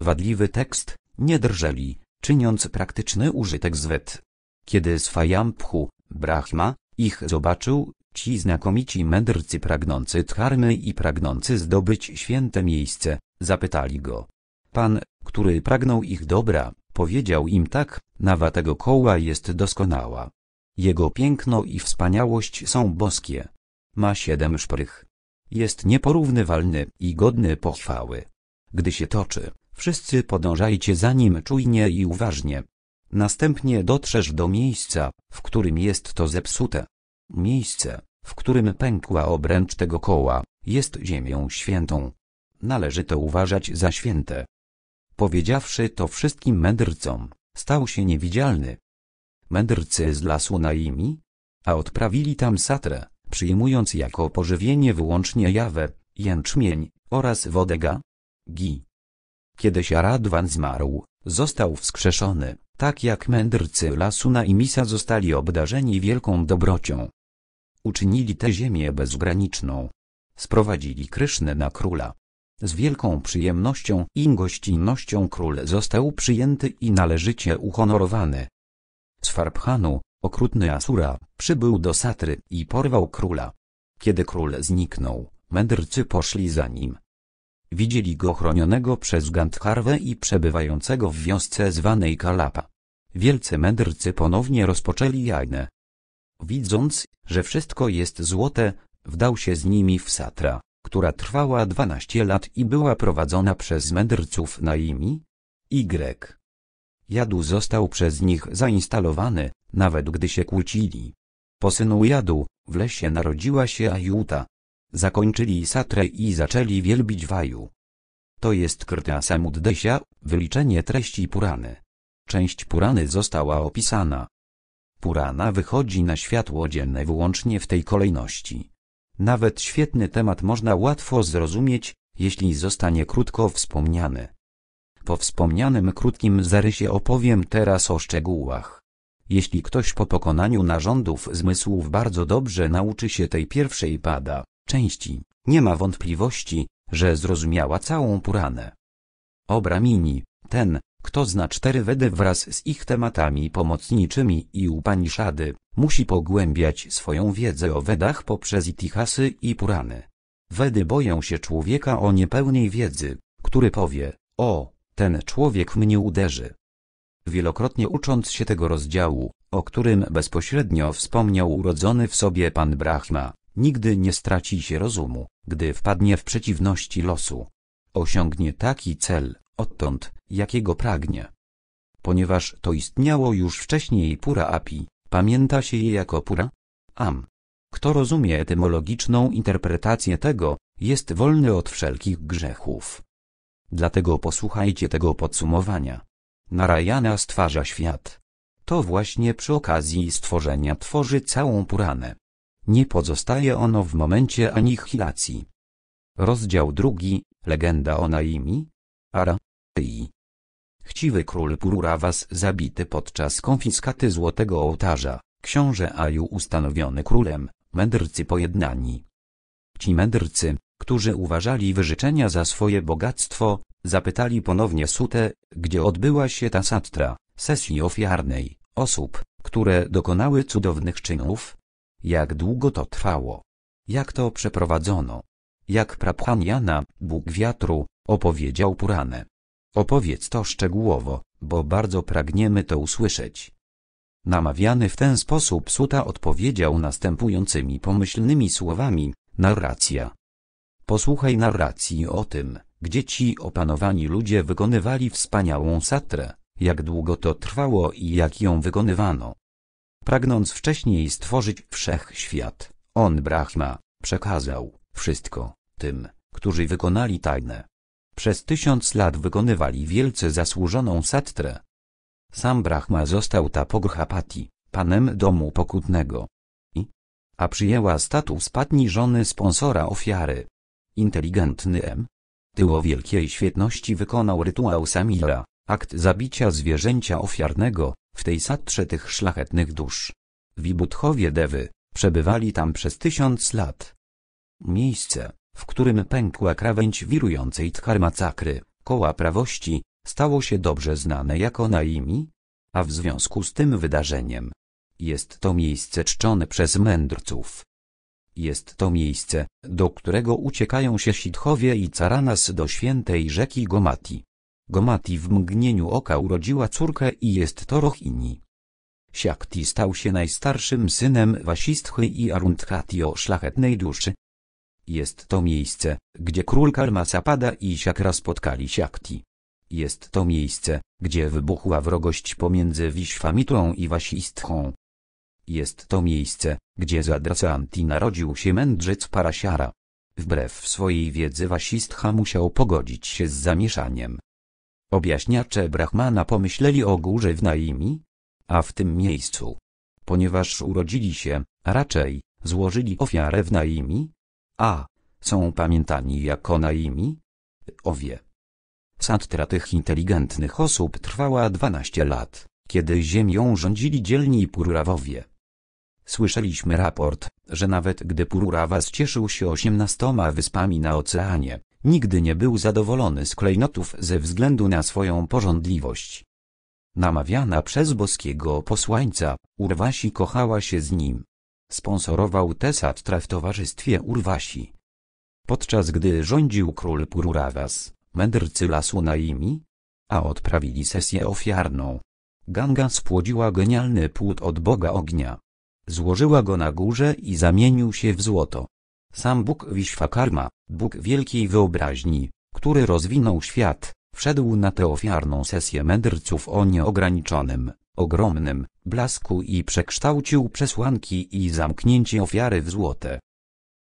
Wadliwy tekst, nie drżeli, czyniąc praktyczny użytek z wed. Kiedy Swajamphu, Brahma, ich zobaczył, ci znakomici mędrcy pragnący dharmy i pragnący zdobyć święte miejsce, zapytali go. Pan, który pragnął ich dobra, Powiedział im tak, nawa tego koła jest doskonała. Jego piękno i wspaniałość są boskie. Ma siedem szprych. Jest nieporównywalny i godny pochwały. Gdy się toczy, wszyscy podążajcie za nim czujnie i uważnie. Następnie dotrzesz do miejsca, w którym jest to zepsute. Miejsce, w którym pękła obręcz tego koła, jest ziemią świętą. Należy to uważać za święte, Powiedziawszy to wszystkim mędrcom, stał się niewidzialny. Mędrcy z lasu Naimi, a odprawili tam satrę, przyjmując jako pożywienie wyłącznie jawę, jęczmień oraz wodega. Gi. Kiedy Siaradwan zmarł, został wskrzeszony, tak jak mędrcy lasu Naimisa zostali obdarzeni wielką dobrocią. Uczynili tę ziemię bezgraniczną. Sprowadzili Krysznę na króla, z wielką przyjemnością i gościnnością król został przyjęty i należycie uhonorowany. Z okrutny Asura, przybył do Satry i porwał króla. Kiedy król zniknął, mędrcy poszli za nim. Widzieli go chronionego przez Gandharwę i przebywającego w wiosce zwanej Kalapa. Wielcy mędrcy ponownie rozpoczęli jajne. Widząc, że wszystko jest złote, wdał się z nimi w Satra która trwała 12 lat i była prowadzona przez mędrców na imi Y. Jadu został przez nich zainstalowany, nawet gdy się kłócili. Po synu Jadu, w lesie narodziła się Ajuta. Zakończyli satrę i zaczęli wielbić Waju. To jest Krta Samuddesia, wyliczenie treści Purany. Część Purany została opisana. Purana wychodzi na światło dzienne wyłącznie w tej kolejności. Nawet świetny temat można łatwo zrozumieć, jeśli zostanie krótko wspomniany. Po wspomnianym krótkim zarysie opowiem teraz o szczegółach. Jeśli ktoś po pokonaniu narządów zmysłów bardzo dobrze nauczy się tej pierwszej pada, części, nie ma wątpliwości, że zrozumiała całą Puranę. Obramini, ten, kto zna cztery Wedy wraz z ich tematami pomocniczymi i Upaniszady, musi pogłębiać swoją wiedzę o Wedach poprzez itihasy i Purany. Wedy boją się człowieka o niepełnej wiedzy, który powie, o, ten człowiek mnie uderzy. Wielokrotnie ucząc się tego rozdziału, o którym bezpośrednio wspomniał urodzony w sobie pan Brahma, nigdy nie straci się rozumu, gdy wpadnie w przeciwności losu. Osiągnie taki cel, odtąd, jakiego pragnie. Ponieważ to istniało już wcześniej pura api, pamięta się je jako pura am. Kto rozumie etymologiczną interpretację tego, jest wolny od wszelkich grzechów. Dlatego posłuchajcie tego podsumowania. Narajana stwarza świat. To właśnie przy okazji stworzenia tworzy całą Puranę. Nie pozostaje ono w momencie anihilacji. Rozdział drugi, legenda o Naimi, Ara. Chciwy król Pururawas zabity podczas konfiskaty złotego ołtarza, książę Aju ustanowiony królem, mędrcy pojednani. Ci mędrcy, którzy uważali wyżyczenia za swoje bogactwo, zapytali ponownie Sutę, gdzie odbyła się ta satra, sesji ofiarnej, osób, które dokonały cudownych czynów. Jak długo to trwało? Jak to przeprowadzono? Jak Prabhaniana, Bóg wiatru, opowiedział Puranę. Opowiedz to szczegółowo, bo bardzo pragniemy to usłyszeć. Namawiany w ten sposób Suta odpowiedział następującymi pomyślnymi słowami, narracja. Posłuchaj narracji o tym, gdzie ci opanowani ludzie wykonywali wspaniałą satrę, jak długo to trwało i jak ją wykonywano. Pragnąc wcześniej stworzyć wszechświat, on Brahma, przekazał wszystko tym, którzy wykonali tajne przez tysiąc lat wykonywali wielce zasłużoną sattrę. Sam Brahma został Tapogrhapati, panem domu pokutnego. I? A przyjęła status patni żony sponsora ofiary. Inteligentny M. Tyło wielkiej świetności wykonał rytuał Samila, akt zabicia zwierzęcia ofiarnego, w tej satrze tych szlachetnych dusz. Wibudchowie Dewy, przebywali tam przez tysiąc lat. Miejsce, w którym pękła krawędź wirującej tchar koła prawości, stało się dobrze znane jako Naimi, a w związku z tym wydarzeniem jest to miejsce czczone przez mędrców. Jest to miejsce, do którego uciekają się sitchowie i caranas do świętej rzeki Gomati. Gomati w mgnieniu oka urodziła córkę i jest to Rohini. Siakti stał się najstarszym synem Wasistchy i Aruntkhati o szlachetnej duszy, jest to miejsce, gdzie król Karma Sapada i Siakra spotkali Siakti. Jest to miejsce, gdzie wybuchła wrogość pomiędzy Wiśwamitą i Wasistchą. Jest to miejsce, gdzie Adrasanti narodził się mędrzec Parasiara. Wbrew swojej wiedzy Wasistcha musiał pogodzić się z zamieszaniem. Objaśniacze Brahmana pomyśleli o górze w Naimi, a w tym miejscu. Ponieważ urodzili się, a raczej, złożyli ofiarę w Naimi, a. Są pamiętani jako naimi? Owie. Satyra tych inteligentnych osób trwała 12 lat, kiedy ziemią rządzili dzielni Pururawowie. Słyszeliśmy raport, że nawet gdy Pururawa cieszył się osiemnastoma wyspami na oceanie, nigdy nie był zadowolony z klejnotów ze względu na swoją porządliwość. Namawiana przez boskiego posłańca, Urwasi kochała się z nim, Sponsorował Tesatra w towarzystwie Urwasi. Podczas gdy rządził król Pururawas, mędrcy lasu Naimi, a odprawili sesję ofiarną. Ganga spłodziła genialny płód od Boga ognia. Złożyła go na górze i zamienił się w złoto. Sam Bóg Wiśwakarma, Bóg wielkiej wyobraźni, który rozwinął świat, wszedł na tę ofiarną sesję mędrców o nieograniczonym, ogromnym blasku i przekształcił przesłanki i zamknięcie ofiary w złote.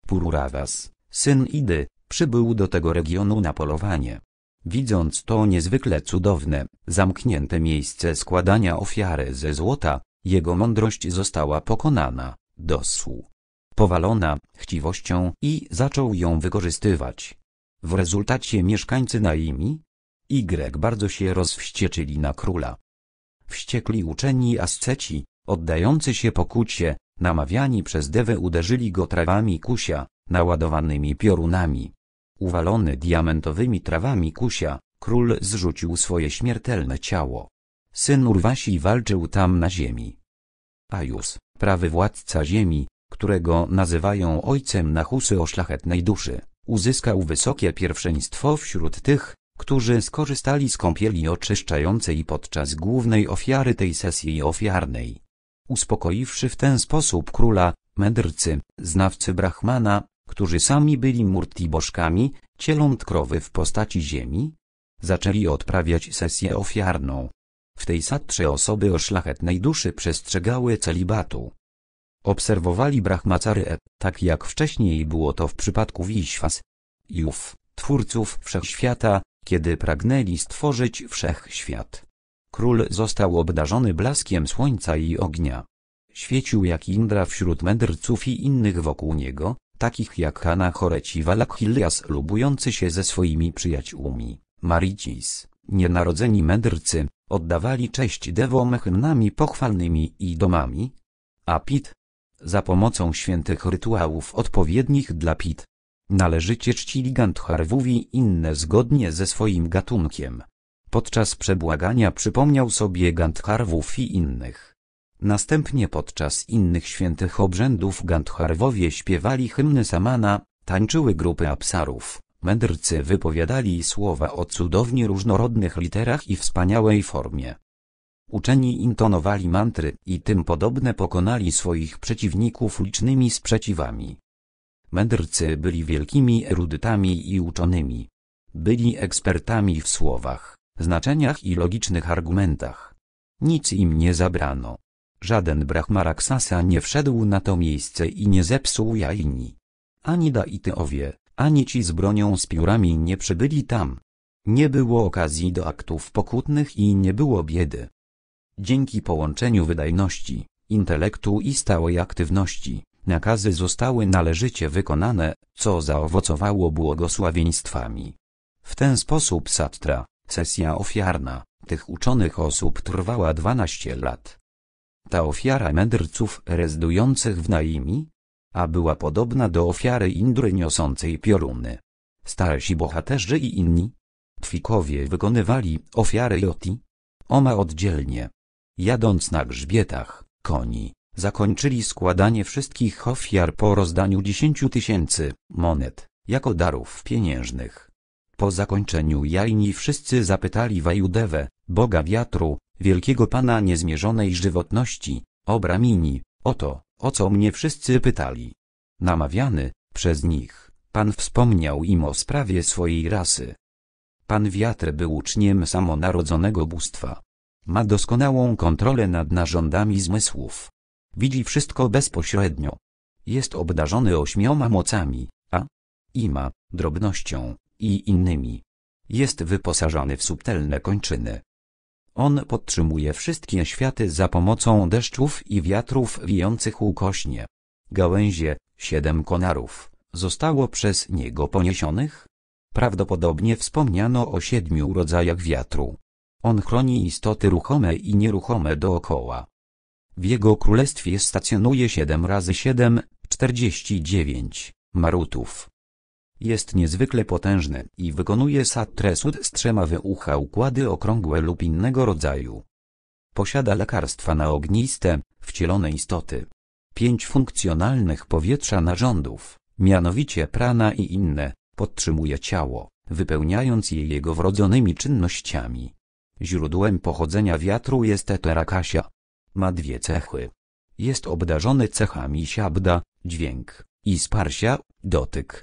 Pururawas, syn Idy, przybył do tego regionu na polowanie. Widząc to niezwykle cudowne, zamknięte miejsce składania ofiary ze złota, jego mądrość została pokonana, dosłu. Powalona chciwością i zaczął ją wykorzystywać. W rezultacie mieszkańcy Naimi, Y bardzo się rozwścieczyli na króla. Wściekli uczeni asceci, oddający się pokucie, namawiani przez dewę uderzyli go trawami kusia, naładowanymi piorunami. Uwalony diamentowymi trawami kusia, król zrzucił swoje śmiertelne ciało. Syn Urwasi walczył tam na ziemi. Ajus, prawy władca ziemi, którego nazywają ojcem Nachusy o szlachetnej duszy, uzyskał wysokie pierwszeństwo wśród tych, którzy skorzystali z kąpieli oczyszczającej podczas głównej ofiary tej sesji ofiarnej. Uspokoiwszy w ten sposób króla, mędrcy, znawcy Brahmana, którzy sami byli murti bożkami, cieląt krowy w postaci ziemi, zaczęli odprawiać sesję ofiarną. W tej satrze osoby o szlachetnej duszy przestrzegały celibatu. Obserwowali brahmacary, tak jak wcześniej było to w przypadku Wiśwas, Jów, twórców wszechświata, kiedy pragnęli stworzyć wszechświat. Król został obdarzony blaskiem słońca i ognia. Świecił jak Indra wśród mędrców i innych wokół niego, takich jak Hana Horeci Valakhilias lubujący się ze swoimi przyjaciółmi, Maricis, nienarodzeni mędrcy, oddawali cześć dewom hymnami pochwalnymi i domami. A Pit, za pomocą świętych rytuałów odpowiednich dla Pit, Należycie czcili Gandharwowi inne zgodnie ze swoim gatunkiem. Podczas przebłagania przypomniał sobie Gandharwów i innych. Następnie podczas innych świętych obrzędów Gandharwowie śpiewali hymny Samana, tańczyły grupy apsarów, mędrcy wypowiadali słowa o cudownie różnorodnych literach i wspaniałej formie. Uczeni intonowali mantry i tym podobne pokonali swoich przeciwników licznymi sprzeciwami. Mędrcy byli wielkimi erudytami i uczonymi. Byli ekspertami w słowach, znaczeniach i logicznych argumentach. Nic im nie zabrano. Żaden Brahmaraksasa nie wszedł na to miejsce i nie zepsuł jajni. Ani Daityowie, ani ci z bronią z piórami nie przybyli tam. Nie było okazji do aktów pokutnych i nie było biedy. Dzięki połączeniu wydajności, intelektu i stałej aktywności, Nakazy zostały należycie wykonane, co zaowocowało błogosławieństwami. W ten sposób satra, sesja ofiarna, tych uczonych osób trwała 12 lat. Ta ofiara mędrców rezydujących w Naimi, a była podobna do ofiary Indry niosącej pioruny. Starsi bohaterzy i inni Twikowie wykonywali ofiary Joti. Oma oddzielnie. Jadąc na grzbietach, koni, zakończyli składanie wszystkich ofiar po rozdaniu 10 tysięcy monet, jako darów pieniężnych. Po zakończeniu jajni wszyscy zapytali Wajudewę, Boga wiatru, wielkiego Pana niezmierzonej żywotności, o Bramini, o to, o co mnie wszyscy pytali. Namawiany, przez nich, Pan wspomniał im o sprawie swojej rasy. Pan wiatr był uczniem samonarodzonego bóstwa. Ma doskonałą kontrolę nad narządami zmysłów. Widzi wszystko bezpośrednio. Jest obdarzony ośmioma mocami, a ima, drobnością i innymi. Jest wyposażony w subtelne kończyny. On podtrzymuje wszystkie światy za pomocą deszczów i wiatrów wijących ukośnie. Gałęzie, siedem konarów, zostało przez niego poniesionych? Prawdopodobnie wspomniano o siedmiu rodzajach wiatru. On chroni istoty ruchome i nieruchome dookoła. W jego królestwie stacjonuje 7 razy 7, 49 marutów. Jest niezwykle potężny i wykonuje satresud z trzema wyucha układy okrągłe lub innego rodzaju. Posiada lekarstwa na ogniste, wcielone istoty. Pięć funkcjonalnych powietrza narządów, mianowicie prana i inne, podtrzymuje ciało, wypełniając je jego wrodzonymi czynnościami. Źródłem pochodzenia wiatru jest Eterakasia, ma dwie cechy. Jest obdarzony cechami siabda, dźwięk, i sparsia, dotyk.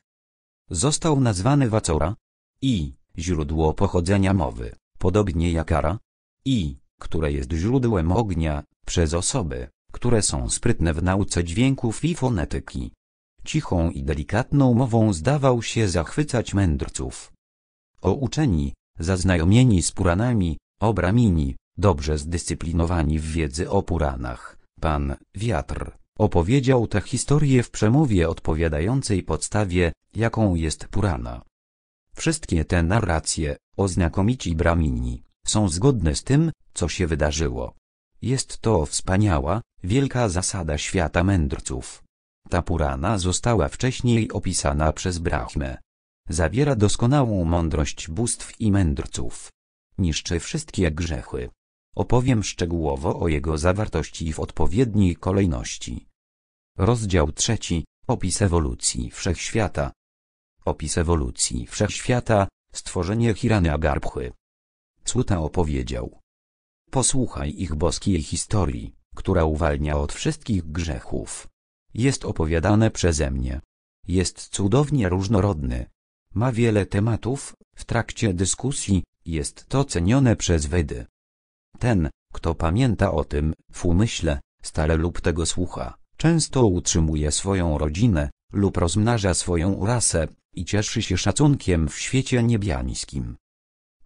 Został nazwany wacora. I, źródło pochodzenia mowy, podobnie jak ara. I, które jest źródłem ognia, przez osoby, które są sprytne w nauce dźwięków i fonetyki. Cichą i delikatną mową zdawał się zachwycać mędrców. O uczeni, zaznajomieni z Puranami, o Bramini, dobrze zdyscyplinowani w wiedzy o Puranach. Pan Wiatr opowiedział tę historię w przemowie odpowiadającej podstawie, jaką jest Purana. Wszystkie te narracje, o znakomici Bramini, są zgodne z tym, co się wydarzyło. Jest to wspaniała, wielka zasada świata mędrców. Ta Purana została wcześniej opisana przez Brahmę. Zawiera doskonałą mądrość bóstw i mędrców. Niszczy wszystkie grzechy. Opowiem szczegółowo o jego zawartości w odpowiedniej kolejności. Rozdział trzeci. Opis ewolucji wszechświata. Opis ewolucji wszechświata, stworzenie Hirany Agarbchy. Suta opowiedział. Posłuchaj ich boskiej historii, która uwalnia od wszystkich grzechów. Jest opowiadane przeze mnie. Jest cudownie różnorodny. Ma wiele tematów, w trakcie dyskusji, jest to cenione przez wydy. Ten, kto pamięta o tym, w umyśle, stale lub tego słucha, często utrzymuje swoją rodzinę, lub rozmnaża swoją rasę, i cieszy się szacunkiem w świecie niebiańskim.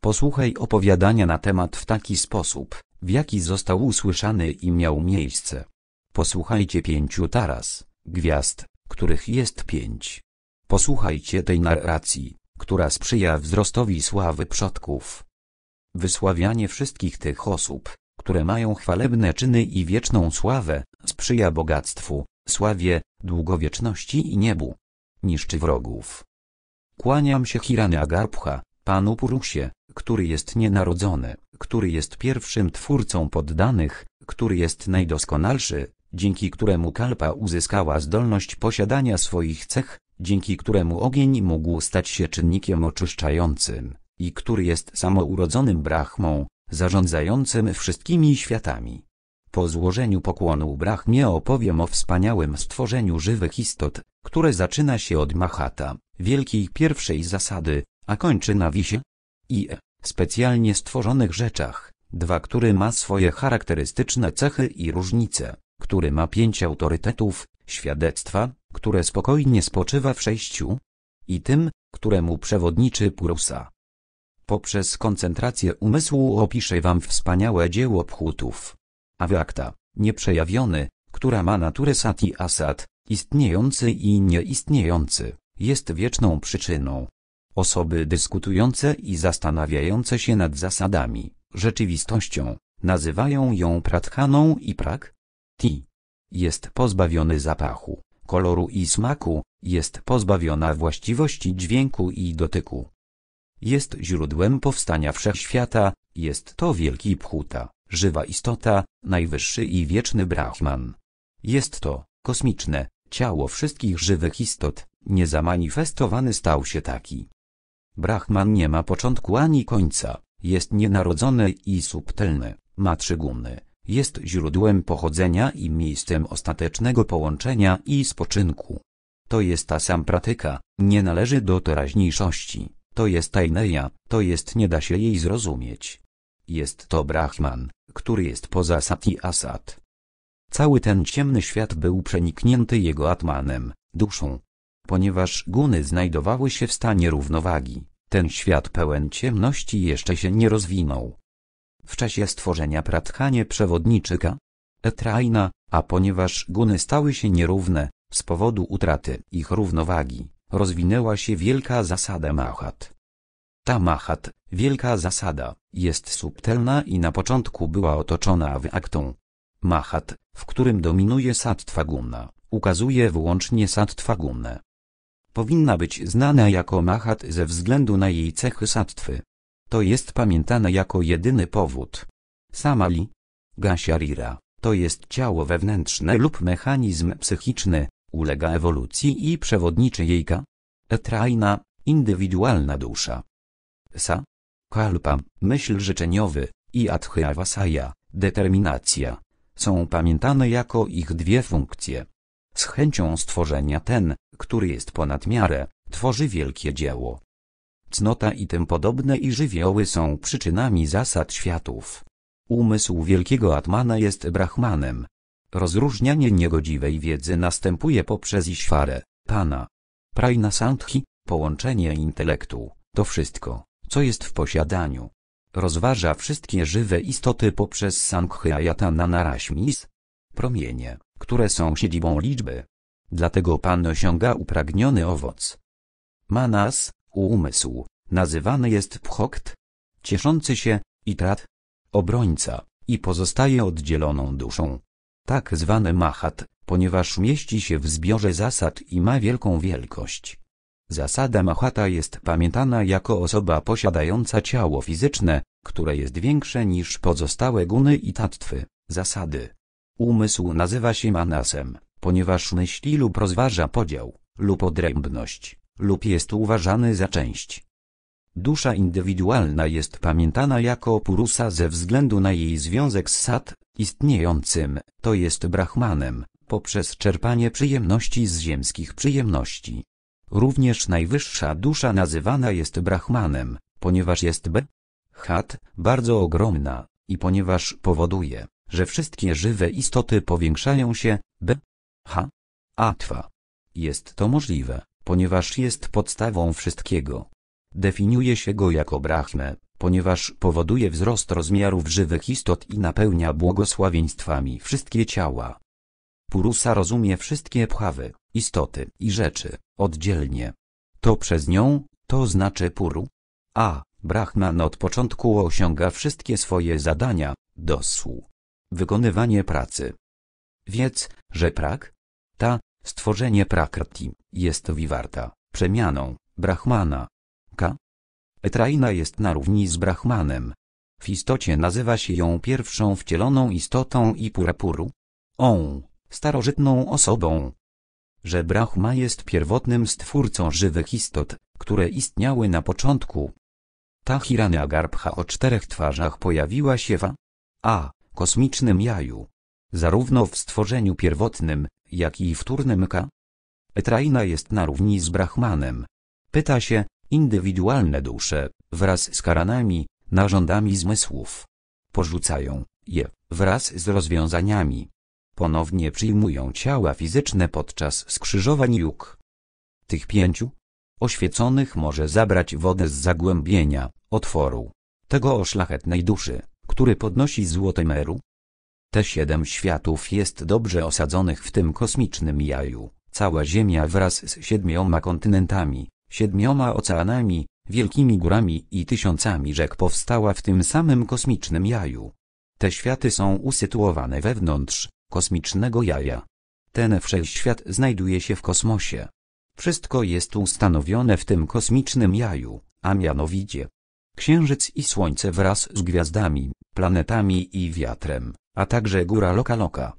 Posłuchaj opowiadania na temat w taki sposób, w jaki został usłyszany i miał miejsce. Posłuchajcie pięciu taras, gwiazd, których jest pięć. Posłuchajcie tej narracji, która sprzyja wzrostowi sławy przodków. Wysławianie wszystkich tych osób, które mają chwalebne czyny i wieczną sławę, sprzyja bogactwu, sławie, długowieczności i niebu. Niszczy wrogów. Kłaniam się Hirany Agarbha, Panu Purusie, który jest nienarodzony, który jest pierwszym twórcą poddanych, który jest najdoskonalszy, dzięki któremu kalpa uzyskała zdolność posiadania swoich cech, dzięki któremu ogień mógł stać się czynnikiem oczyszczającym i który jest samourodzonym Brahmą, zarządzającym wszystkimi światami. Po złożeniu pokłonu Brahmie opowiem o wspaniałym stworzeniu żywych istot, które zaczyna się od Mahata, wielkiej pierwszej zasady, a kończy na wisie i e, specjalnie stworzonych rzeczach, dwa który ma swoje charakterystyczne cechy i różnice, który ma pięć autorytetów, świadectwa, które spokojnie spoczywa w sześciu i tym, któremu przewodniczy Purusa. Poprzez koncentrację umysłu opiszę wam wspaniałe dzieło Bhutów. Avyakta, nieprzejawiony, która ma naturę sati asat, istniejący i nieistniejący, jest wieczną przyczyną. Osoby dyskutujące i zastanawiające się nad zasadami, rzeczywistością, nazywają ją pratchaną i prak. Ti. Jest pozbawiony zapachu, koloru i smaku, jest pozbawiona właściwości dźwięku i dotyku jest źródłem powstania wszechświata, jest to wielki Bhuta, żywa istota, najwyższy i wieczny Brahman. Jest to, kosmiczne, ciało wszystkich żywych istot, niezamanifestowany stał się taki. Brahman nie ma początku ani końca, jest nienarodzony i subtelny, ma trzy guny, jest źródłem pochodzenia i miejscem ostatecznego połączenia i spoczynku. To jest ta sam pratyka, nie należy do teraźniejszości. To jest Aineja, to jest nie da się jej zrozumieć. Jest to Brahman, który jest poza sati Asat. Cały ten ciemny świat był przeniknięty jego atmanem, duszą. Ponieważ guny znajdowały się w stanie równowagi, ten świat pełen ciemności jeszcze się nie rozwinął. W czasie stworzenia pratkanie przewodniczyka, etraina, a ponieważ guny stały się nierówne, z powodu utraty ich równowagi, rozwinęła się wielka zasada Mahat. Ta Mahat, wielka zasada, jest subtelna i na początku była otoczona aktą. Mahat, w którym dominuje sattwa gumna, ukazuje wyłącznie sattwa gumnę. Powinna być znana jako Mahat ze względu na jej cechy sattwy. To jest pamiętane jako jedyny powód. Samali, Gasharira, to jest ciało wewnętrzne lub mechanizm psychiczny, ulega ewolucji i przewodniczy ka, Etrajna, indywidualna dusza. Sa. Kalpa, myśl życzeniowy, i Adhyavasaya, determinacja, są pamiętane jako ich dwie funkcje. Z chęcią stworzenia ten, który jest ponad miarę, tworzy wielkie dzieło. Cnota i tym podobne i żywioły są przyczynami zasad światów. Umysł wielkiego Atmana jest Brahmanem, Rozróżnianie niegodziwej wiedzy następuje poprzez Iśwarę, Pana. Prajna santhi, połączenie intelektu, to wszystko, co jest w posiadaniu. Rozważa wszystkie żywe istoty poprzez Sankhyayatana Naraśmis. Promienie, które są siedzibą liczby. Dlatego Pan osiąga upragniony owoc. Manas, umysł, nazywany jest Pchokt, cieszący się, i trat, obrońca, i pozostaje oddzieloną duszą tak zwany mahat, ponieważ mieści się w zbiorze zasad i ma wielką wielkość. Zasada mahata jest pamiętana jako osoba posiadająca ciało fizyczne, które jest większe niż pozostałe guny i tatwy. zasady. Umysł nazywa się manasem, ponieważ myśli lub rozważa podział, lub odrębność, lub jest uważany za część. Dusza indywidualna jest pamiętana jako purusa ze względu na jej związek z sad, istniejącym, to jest Brahmanem, poprzez czerpanie przyjemności z ziemskich przyjemności. Również najwyższa dusza nazywana jest Brahmanem, ponieważ jest B. Hat, bardzo ogromna, i ponieważ powoduje, że wszystkie żywe istoty powiększają się, B. H. Atwa. Jest to możliwe, ponieważ jest podstawą wszystkiego. Definiuje się go jako Brahmę, ponieważ powoduje wzrost rozmiarów żywych istot i napełnia błogosławieństwami wszystkie ciała. Purusa rozumie wszystkie pchawy, istoty i rzeczy, oddzielnie. To przez nią, to znaczy Puru. A, Brahman od początku osiąga wszystkie swoje zadania, dosłu. Wykonywanie pracy. Wiedz, że prak? Ta, stworzenie prakrti, jest wiwarta, przemianą, Brahmana, Etraina jest na równi z Brahmanem. W istocie nazywa się ją pierwszą wcieloną istotą i purapuru. On, starożytną osobą. Że Brahma jest pierwotnym stwórcą żywych istot, które istniały na początku. Ta Hiranyagarbha o czterech twarzach pojawiła się w a. kosmicznym jaju. Zarówno w stworzeniu pierwotnym, jak i wtórnym k. Etraina jest na równi z Brahmanem. Pyta się, Indywidualne dusze, wraz z karanami, narządami zmysłów, porzucają je wraz z rozwiązaniami. Ponownie przyjmują ciała fizyczne podczas skrzyżowań juk. Tych pięciu oświeconych może zabrać wodę z zagłębienia, otworu, tego o szlachetnej duszy, który podnosi złote meru. Te siedem światów jest dobrze osadzonych w tym kosmicznym jaju, cała Ziemia wraz z siedmioma kontynentami, siedmioma oceanami, wielkimi górami i tysiącami rzek powstała w tym samym kosmicznym jaju. Te światy są usytuowane wewnątrz kosmicznego jaja. Ten wszechświat znajduje się w kosmosie. Wszystko jest ustanowione w tym kosmicznym jaju, a mianowicie Księżyc i Słońce wraz z gwiazdami, planetami i wiatrem, a także góra Loka Loka.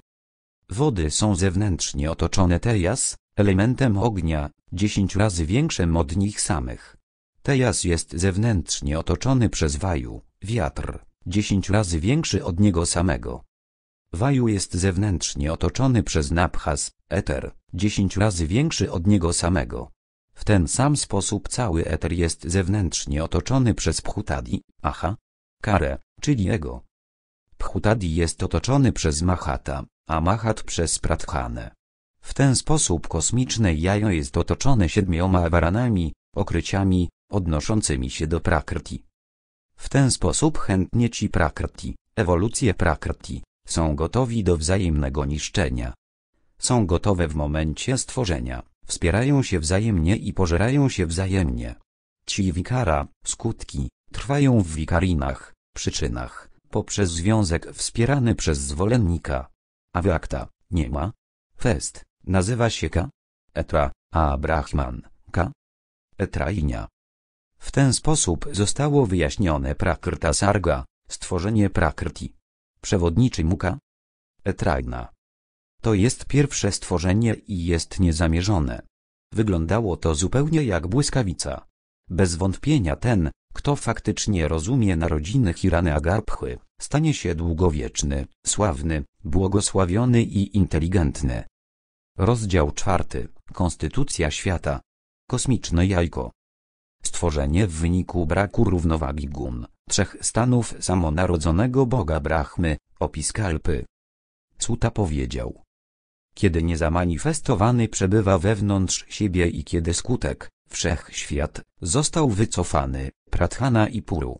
Wody są zewnętrznie otoczone teraz, elementem ognia, dziesięć razy większym od nich samych. Tejas jest zewnętrznie otoczony przez waju, wiatr, dziesięć razy większy od niego samego. Waju jest zewnętrznie otoczony przez napchas, eter, dziesięć razy większy od niego samego. W ten sam sposób cały eter jest zewnętrznie otoczony przez Pchutadi, Aha, Kare, czyli ego. Pchutadi jest otoczony przez Mahata, a Mahat przez Prathanę. W ten sposób kosmiczne jajo jest otoczone siedmioma varanami, okryciami, odnoszącymi się do prakrti. W ten sposób chętnie ci prakrti, ewolucje prakrti, są gotowi do wzajemnego niszczenia. Są gotowe w momencie stworzenia, wspierają się wzajemnie i pożerają się wzajemnie. Ci wikara, skutki, trwają w wikarinach, przyczynach, poprzez związek wspierany przez zwolennika. A wyakta, nie ma. Fest, Nazywa się K. Etra, Abrahman, K. Etrainia. W ten sposób zostało wyjaśnione prakrta sarga, stworzenie prakrti. Przewodniczy muka. etrajna. To jest pierwsze stworzenie i jest niezamierzone. Wyglądało to zupełnie jak błyskawica. Bez wątpienia ten, kto faktycznie rozumie narodziny Hirany Agarpchy, stanie się długowieczny, sławny, błogosławiony i inteligentny. Rozdział czwarty. Konstytucja świata. Kosmiczne jajko. Stworzenie w wyniku braku równowagi gun, trzech stanów samonarodzonego Boga Brahmy, opis Kalpy. Suta powiedział. Kiedy niezamanifestowany przebywa wewnątrz siebie i kiedy skutek, wszechświat, został wycofany, Prathana i Puru.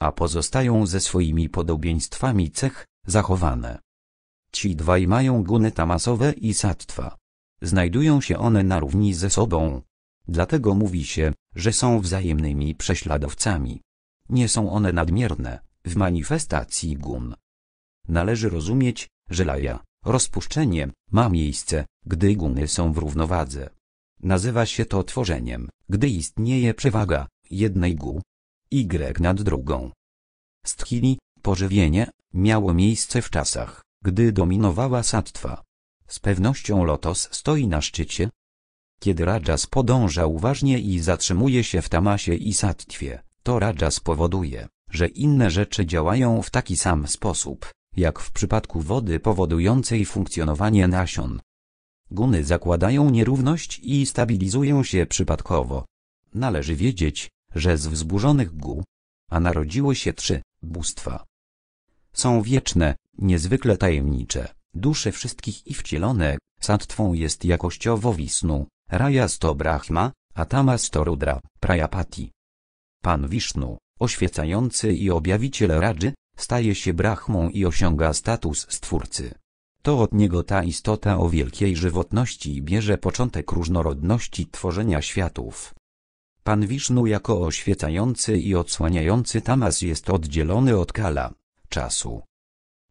A pozostają ze swoimi podobieństwami cech, zachowane. Ci dwaj mają guny tamasowe i sattwa. Znajdują się one na równi ze sobą. Dlatego mówi się, że są wzajemnymi prześladowcami. Nie są one nadmierne w manifestacji gun. Należy rozumieć, że laja, rozpuszczenie, ma miejsce, gdy guny są w równowadze. Nazywa się to tworzeniem, gdy istnieje przewaga jednej gu y nad drugą. Stchini, pożywienie, miało miejsce w czasach, gdy dominowała sattwa. Z pewnością lotos stoi na szczycie. Kiedy Rajas podąża uważnie i zatrzymuje się w tamasie i sattwie, to Rajas powoduje, że inne rzeczy działają w taki sam sposób, jak w przypadku wody powodującej funkcjonowanie nasion. Guny zakładają nierówność i stabilizują się przypadkowo. Należy wiedzieć, że z wzburzonych gu, a narodziło się trzy bóstwa są wieczne, niezwykle tajemnicze. Dusze wszystkich i wcielone, satwą jest jakościowo Wisnu, raja to Brahma, Atamas to Rudra, Prajapati. Pan Wisznu, oświecający i objawiciel Radży, staje się Brahmą i osiąga status Stwórcy. To od niego ta istota o wielkiej żywotności bierze początek różnorodności tworzenia światów. Pan Wisznu jako oświecający i odsłaniający tamas jest oddzielony od kala, czasu.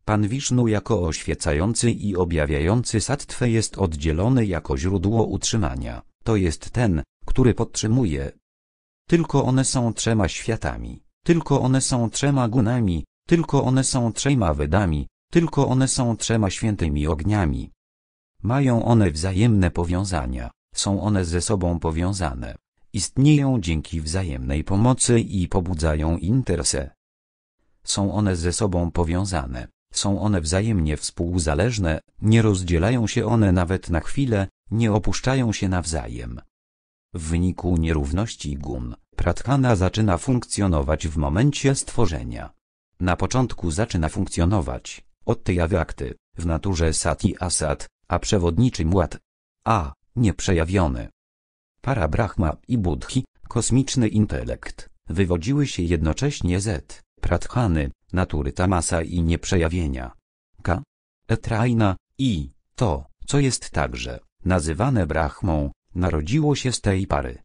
Pan Wisznu jako oświecający i objawiający sattwę jest oddzielony jako źródło utrzymania, to jest ten, który podtrzymuje. Tylko one są trzema światami, tylko one są trzema gunami, tylko one są trzema wydami, tylko one są trzema świętymi ogniami. Mają one wzajemne powiązania, są one ze sobą powiązane, istnieją dzięki wzajemnej pomocy i pobudzają interse, są one ze sobą powiązane, są one wzajemnie współzależne, nie rozdzielają się one nawet na chwilę, nie opuszczają się nawzajem. W wyniku nierówności gun, pratkana zaczyna funkcjonować w momencie stworzenia. Na początku zaczyna funkcjonować, od tej akty, w naturze sati asat, a przewodniczym ład. A, nieprzejawiony. Para Brahma i Budhi, kosmiczny intelekt, wywodziły się jednocześnie z pradhany, natury tamasa i nieprzejawienia. K. Etraina, i, to, co jest także, nazywane brahmą, narodziło się z tej pary.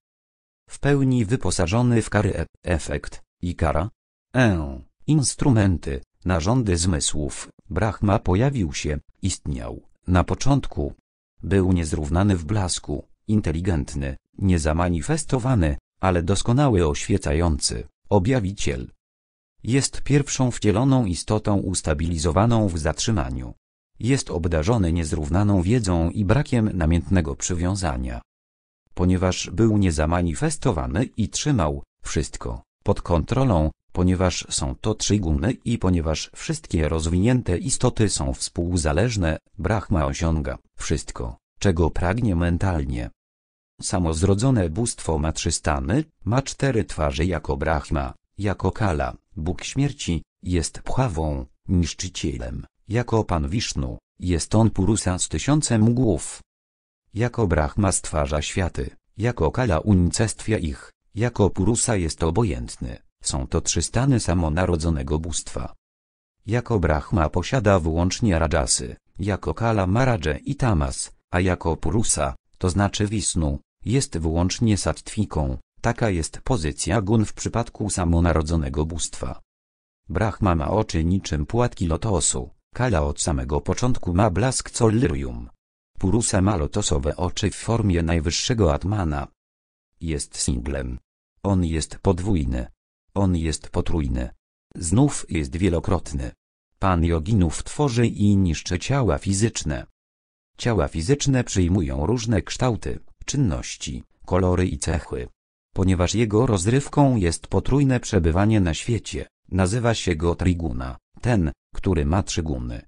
W pełni wyposażony w kary e efekt, i kara. E. Instrumenty, narządy zmysłów, brahma pojawił się, istniał, na początku. Był niezrównany w blasku, inteligentny, niezamanifestowany, ale doskonały oświecający, objawiciel, jest pierwszą wcieloną istotą ustabilizowaną w zatrzymaniu. Jest obdarzony niezrównaną wiedzą i brakiem namiętnego przywiązania. Ponieważ był niezamanifestowany i trzymał wszystko pod kontrolą, ponieważ są to trzyguny i ponieważ wszystkie rozwinięte istoty są współzależne, Brahma osiąga wszystko, czego pragnie mentalnie. Samozrodzone bóstwo ma trzy stany, ma cztery twarze jako Brahma, jako Kala, Bóg śmierci, jest pchawą, niszczycielem, jako Pan Wisznu, jest on Purusa z tysiącem głów. Jako Brahma stwarza światy, jako Kala unicestwia ich, jako Purusa jest obojętny, są to trzy stany samonarodzonego bóstwa. Jako Brahma posiada wyłącznie Rajasy, jako Kala Maradże i Tamas, a jako Purusa, to znaczy Wisnu, jest wyłącznie sattwiką, Taka jest pozycja gun w przypadku samonarodzonego bóstwa. Brahma ma oczy niczym płatki lotosu, kala od samego początku ma blask collyrium. Purusa ma lotosowe oczy w formie najwyższego atmana. Jest singlem. On jest podwójny. On jest potrójny. Znów jest wielokrotny. Pan joginów tworzy i niszczy ciała fizyczne. Ciała fizyczne przyjmują różne kształty, czynności, kolory i cechy. Ponieważ jego rozrywką jest potrójne przebywanie na świecie, nazywa się go Triguna, ten, który ma trzy guny.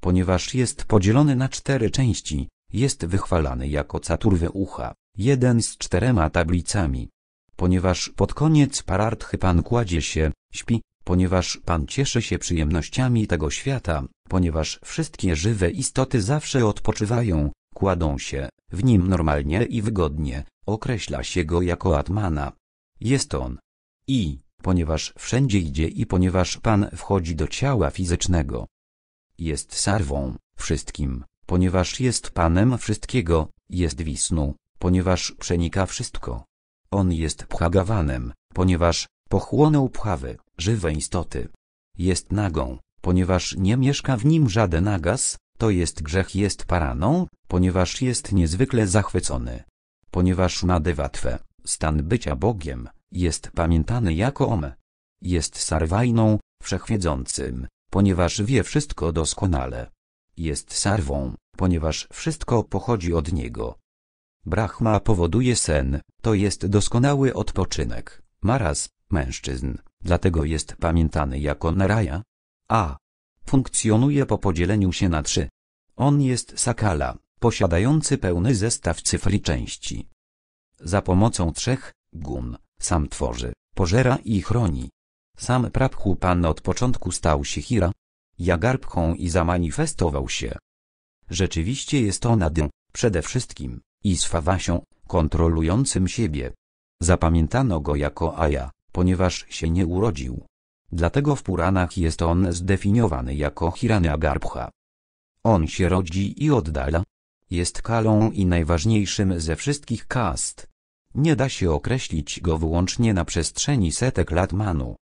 Ponieważ jest podzielony na cztery części, jest wychwalany jako Caturwy Ucha, jeden z czterema tablicami. Ponieważ pod koniec Pararthy Pan kładzie się, śpi, ponieważ Pan cieszy się przyjemnościami tego świata, ponieważ wszystkie żywe istoty zawsze odpoczywają, kładą się, w nim normalnie i wygodnie, Określa się go jako Atmana. Jest on. I, ponieważ wszędzie idzie i ponieważ Pan wchodzi do ciała fizycznego. Jest sarwą, wszystkim, ponieważ jest Panem wszystkiego, jest Wisnu, ponieważ przenika wszystko. On jest Pchagawanem, ponieważ pochłonął pchawy, żywe istoty. Jest nagą, ponieważ nie mieszka w nim żaden agas. to jest grzech jest paraną, ponieważ jest niezwykle zachwycony ponieważ dewatwę stan bycia Bogiem, jest pamiętany jako Om. Jest Sarwajną, wszechwiedzącym, ponieważ wie wszystko doskonale. Jest Sarwą, ponieważ wszystko pochodzi od Niego. Brahma powoduje sen, to jest doskonały odpoczynek, maraz, mężczyzn, dlatego jest pamiętany jako Naraja. A. Funkcjonuje po podzieleniu się na trzy. On jest Sakala, posiadający pełny zestaw cyfr i części. Za pomocą trzech gun sam tworzy, pożera i chroni. Sam Prabhu Pan od początku stał się Hira, Jagarbhą i zamanifestował się. Rzeczywiście jest ona dym, przede wszystkim, i swawasią, kontrolującym siebie. Zapamiętano go jako Aja, ponieważ się nie urodził. Dlatego w Puranach jest on zdefiniowany jako Hiranyagarbha. On się rodzi i oddala, jest kalą i najważniejszym ze wszystkich kast. Nie da się określić go wyłącznie na przestrzeni setek lat Manu.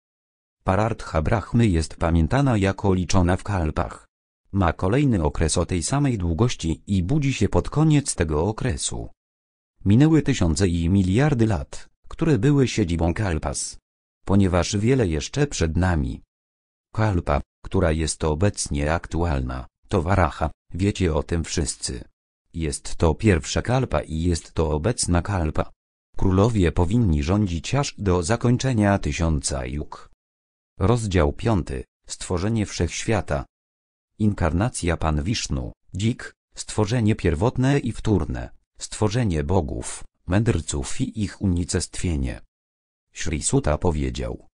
Parartha Brahmy jest pamiętana jako liczona w kalpach. Ma kolejny okres o tej samej długości i budzi się pod koniec tego okresu. Minęły tysiące i miliardy lat, które były siedzibą kalpas. Ponieważ wiele jeszcze przed nami. Kalpa, która jest obecnie aktualna, to varaha. wiecie o tym wszyscy. Jest to pierwsza kalpa i jest to obecna kalpa. Królowie powinni rządzić aż do zakończenia tysiąca juk. Rozdział 5. Stworzenie Wszechświata Inkarnacja Pan Wisznu, Dzik, stworzenie pierwotne i wtórne, stworzenie bogów, mędrców i ich unicestwienie. Sri Suta powiedział.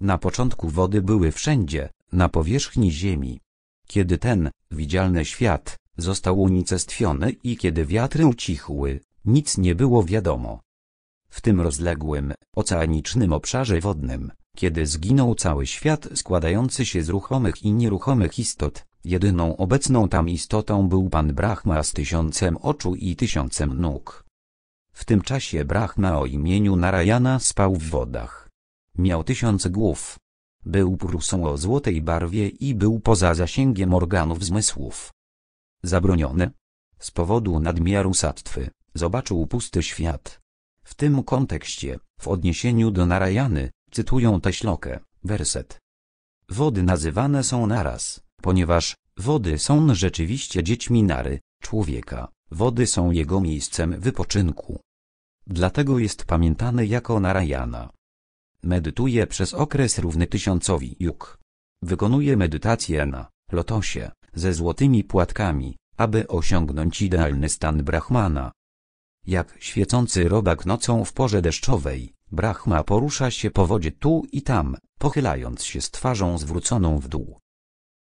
Na początku wody były wszędzie, na powierzchni ziemi. Kiedy ten, widzialny świat, Został unicestwiony i kiedy wiatry ucichły, nic nie było wiadomo. W tym rozległym, oceanicznym obszarze wodnym, kiedy zginął cały świat składający się z ruchomych i nieruchomych istot, jedyną obecną tam istotą był pan Brahma z tysiącem oczu i tysiącem nóg. W tym czasie Brahma o imieniu Narayana spał w wodach. Miał tysiąc głów. Był prusą o złotej barwie i był poza zasięgiem organów zmysłów zabronione. Z powodu nadmiaru sattwy, zobaczył pusty świat. W tym kontekście, w odniesieniu do Narayany, cytują Teślokę, werset. Wody nazywane są naraz, ponieważ wody są rzeczywiście dziećmi Nary, człowieka, wody są jego miejscem wypoczynku. Dlatego jest pamiętany jako Narayana. Medytuje przez okres równy tysiącowi juk. Wykonuje medytację na lotosie, ze złotymi płatkami, aby osiągnąć idealny stan Brahmana. Jak świecący robak nocą w porze deszczowej, Brahma porusza się po wodzie tu i tam, pochylając się z twarzą zwróconą w dół.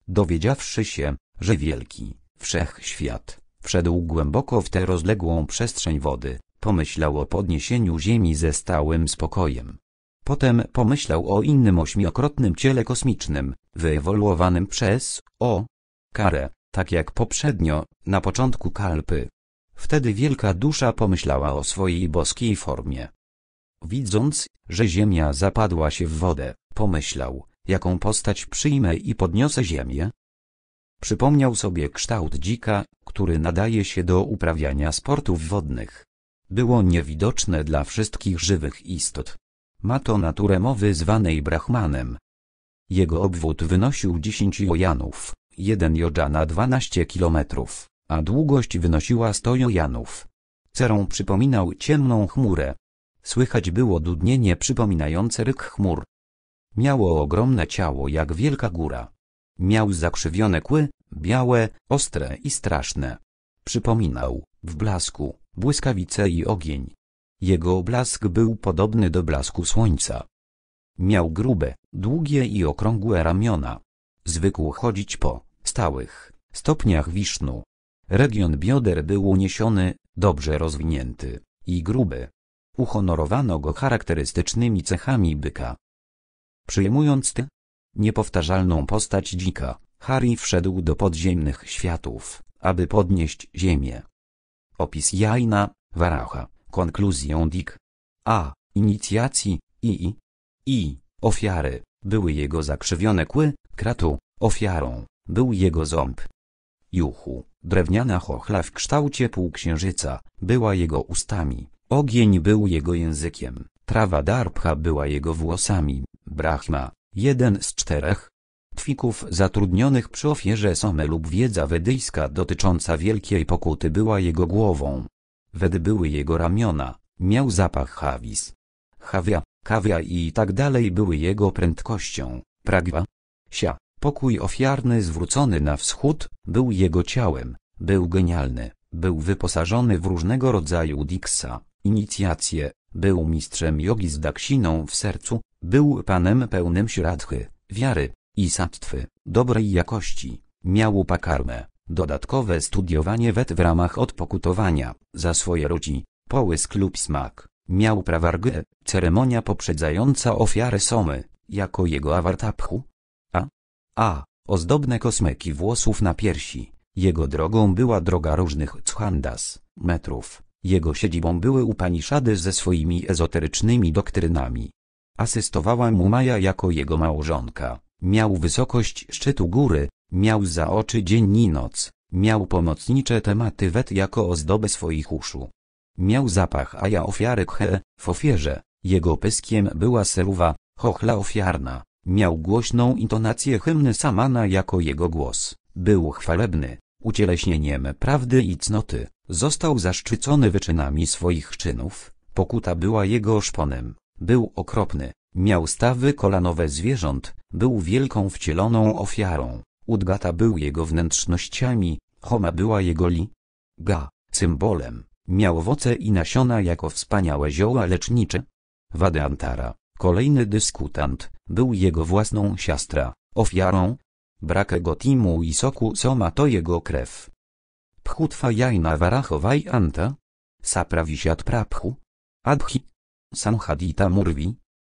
Dowiedziawszy się, że wielki, wszechświat, wszedł głęboko w tę rozległą przestrzeń wody, pomyślał o podniesieniu ziemi ze stałym spokojem. Potem pomyślał o innym ośmiokrotnym ciele kosmicznym, wyewoluowanym przez, o, karę, tak jak poprzednio, na początku kalpy. Wtedy wielka dusza pomyślała o swojej boskiej formie. Widząc, że ziemia zapadła się w wodę, pomyślał, jaką postać przyjmę i podniosę ziemię? Przypomniał sobie kształt dzika, który nadaje się do uprawiania sportów wodnych. Było niewidoczne dla wszystkich żywych istot. Ma to naturę mowy zwanej Brahmanem. Jego obwód wynosił dziesięć ojanów. 1 Jodzana 12 kilometrów, a długość wynosiła 100 jojanów. Cerą przypominał ciemną chmurę. Słychać było dudnienie przypominające ryk chmur. Miało ogromne ciało jak wielka góra. Miał zakrzywione kły, białe, ostre i straszne. Przypominał, w blasku, błyskawice i ogień. Jego blask był podobny do blasku słońca. Miał grube, długie i okrągłe ramiona. Zwykł chodzić po stałych stopniach Wisznu. Region bioder był uniesiony, dobrze rozwinięty i gruby. Uhonorowano go charakterystycznymi cechami byka. Przyjmując tę niepowtarzalną postać dzika, Harry wszedł do podziemnych światów, aby podnieść ziemię. Opis Jaina, Waracha, konkluzją Dick. A. Inicjacji, i, i ofiary, były jego zakrzywione kły, Kratu ofiarą, był jego ząb. Juchu, drewniana chochla w kształcie półksiężyca, była jego ustami, ogień był jego językiem, trawa darpcha była jego włosami, Brahma, jeden z czterech. Twików zatrudnionych przy ofierze Some lub wiedza wedyjska dotycząca wielkiej pokuty była jego głową. Wedy były jego ramiona, miał zapach hawis. Hawia, kawia i tak dalej były jego prędkością, pragwa, Sia, pokój ofiarny zwrócony na wschód, był jego ciałem, był genialny, był wyposażony w różnego rodzaju diksa, inicjacje, był mistrzem jogi z daksiną w sercu, był panem pełnym śradchy, wiary i sattwy, dobrej jakości, miał pakarmę, dodatkowe studiowanie wet w ramach odpokutowania, za swoje rodzi, połysk lub smak, miał prawargę, ceremonia poprzedzająca ofiarę somy, jako jego awartapchu, a. Ozdobne kosmyki włosów na piersi. Jego drogą była droga różnych chandas, metrów. Jego siedzibą były Upaniszady ze swoimi ezoterycznymi doktrynami. Asystowała mu Maja jako jego małżonka. Miał wysokość szczytu góry, miał za oczy dzień i noc, miał pomocnicze tematy wet jako ozdobę swoich uszu. Miał zapach aja ofiary khe, w ofierze, jego pyskiem była seruwa, chochla ofiarna. Miał głośną intonację hymny Samana jako jego głos, był chwalebny, ucieleśnieniem prawdy i cnoty, został zaszczycony wyczynami swoich czynów, pokuta była jego szponem, był okropny, miał stawy kolanowe zwierząt, był wielką wcieloną ofiarą, Udgata był jego wnętrznościami, Homa była jego li. Ga, symbolem, miał owoce i nasiona jako wspaniałe zioła lecznicze. Wadantara, Kolejny dyskutant był jego własną siostra. ofiarą. Brak jego timu i soku soma to jego krew. Pchutwa jajna warachowaj anta. Saprawisiat prapchu. Adhi. Samhadita murwi.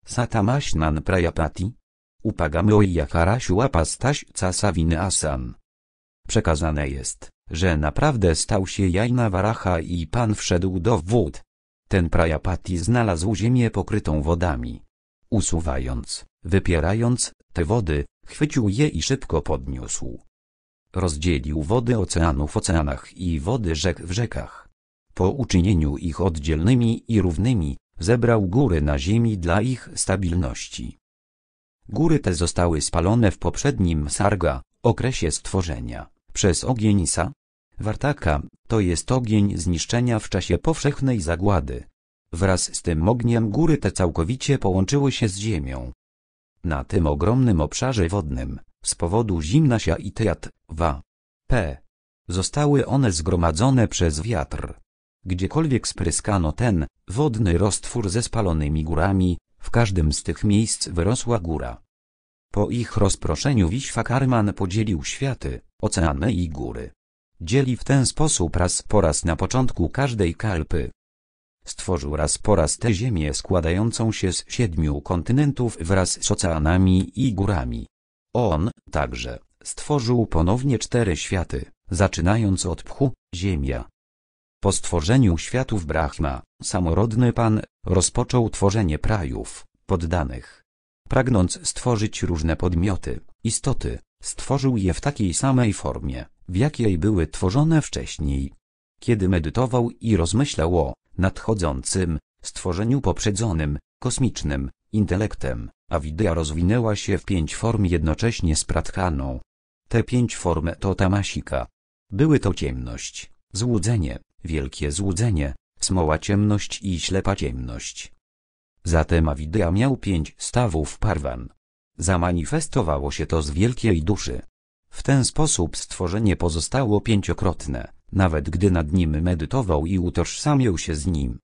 Satamaśnan prajapati. Upagamy jakarasiu apastaś casawiny asan. Przekazane jest, że naprawdę stał się jajna waracha i pan wszedł do wód. Ten prajapati znalazł ziemię pokrytą wodami Usuwając, wypierając te wody, chwycił je i szybko podniósł. Rozdzielił wody oceanu w oceanach i wody rzek w rzekach. Po uczynieniu ich oddzielnymi i równymi, zebrał góry na ziemi dla ich stabilności. Góry te zostały spalone w poprzednim sarga, okresie stworzenia, przez ogień Isa. Wartaka, to jest ogień zniszczenia w czasie powszechnej zagłady. Wraz z tym ogniem góry te całkowicie połączyły się z ziemią. Na tym ogromnym obszarze wodnym, z powodu zimnasia i tyat, wa, p. Zostały one zgromadzone przez wiatr. Gdziekolwiek spryskano ten, wodny roztwór ze spalonymi górami, w każdym z tych miejsc wyrosła góra. Po ich rozproszeniu Karman podzielił światy, oceany i góry. Dzieli w ten sposób raz po raz na początku każdej kalpy. Stworzył raz po raz tę ziemię składającą się z siedmiu kontynentów wraz z oceanami i górami. On, także, stworzył ponownie cztery światy, zaczynając od pchu, ziemia. Po stworzeniu światów Brahma, samorodny Pan, rozpoczął tworzenie prajów, poddanych. Pragnąc stworzyć różne podmioty, istoty, stworzył je w takiej samej formie, w jakiej były tworzone wcześniej kiedy medytował i rozmyślał o nadchodzącym stworzeniu poprzedzonym, kosmicznym, intelektem, a widea rozwinęła się w pięć form jednocześnie z pratchaną. Te pięć form to tamasika. Były to ciemność, złudzenie, wielkie złudzenie, smoła ciemność i ślepa ciemność. Zatem Avidya miał pięć stawów parwan. Zamanifestowało się to z wielkiej duszy. W ten sposób stworzenie pozostało pięciokrotne nawet gdy nad nim medytował i utożsamiał się z nim.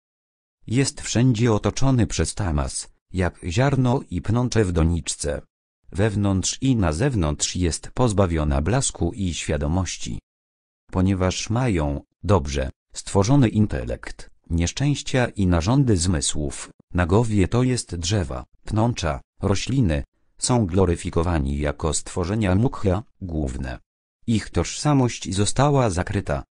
Jest wszędzie otoczony przez tamas, jak ziarno i pnącze w doniczce. Wewnątrz i na zewnątrz jest pozbawiona blasku i świadomości. Ponieważ mają, dobrze, stworzony intelekt, nieszczęścia i narządy zmysłów, nagowie to jest drzewa, pnącza, rośliny, są gloryfikowani jako stworzenia mukha, główne. Ich tożsamość została zakryta,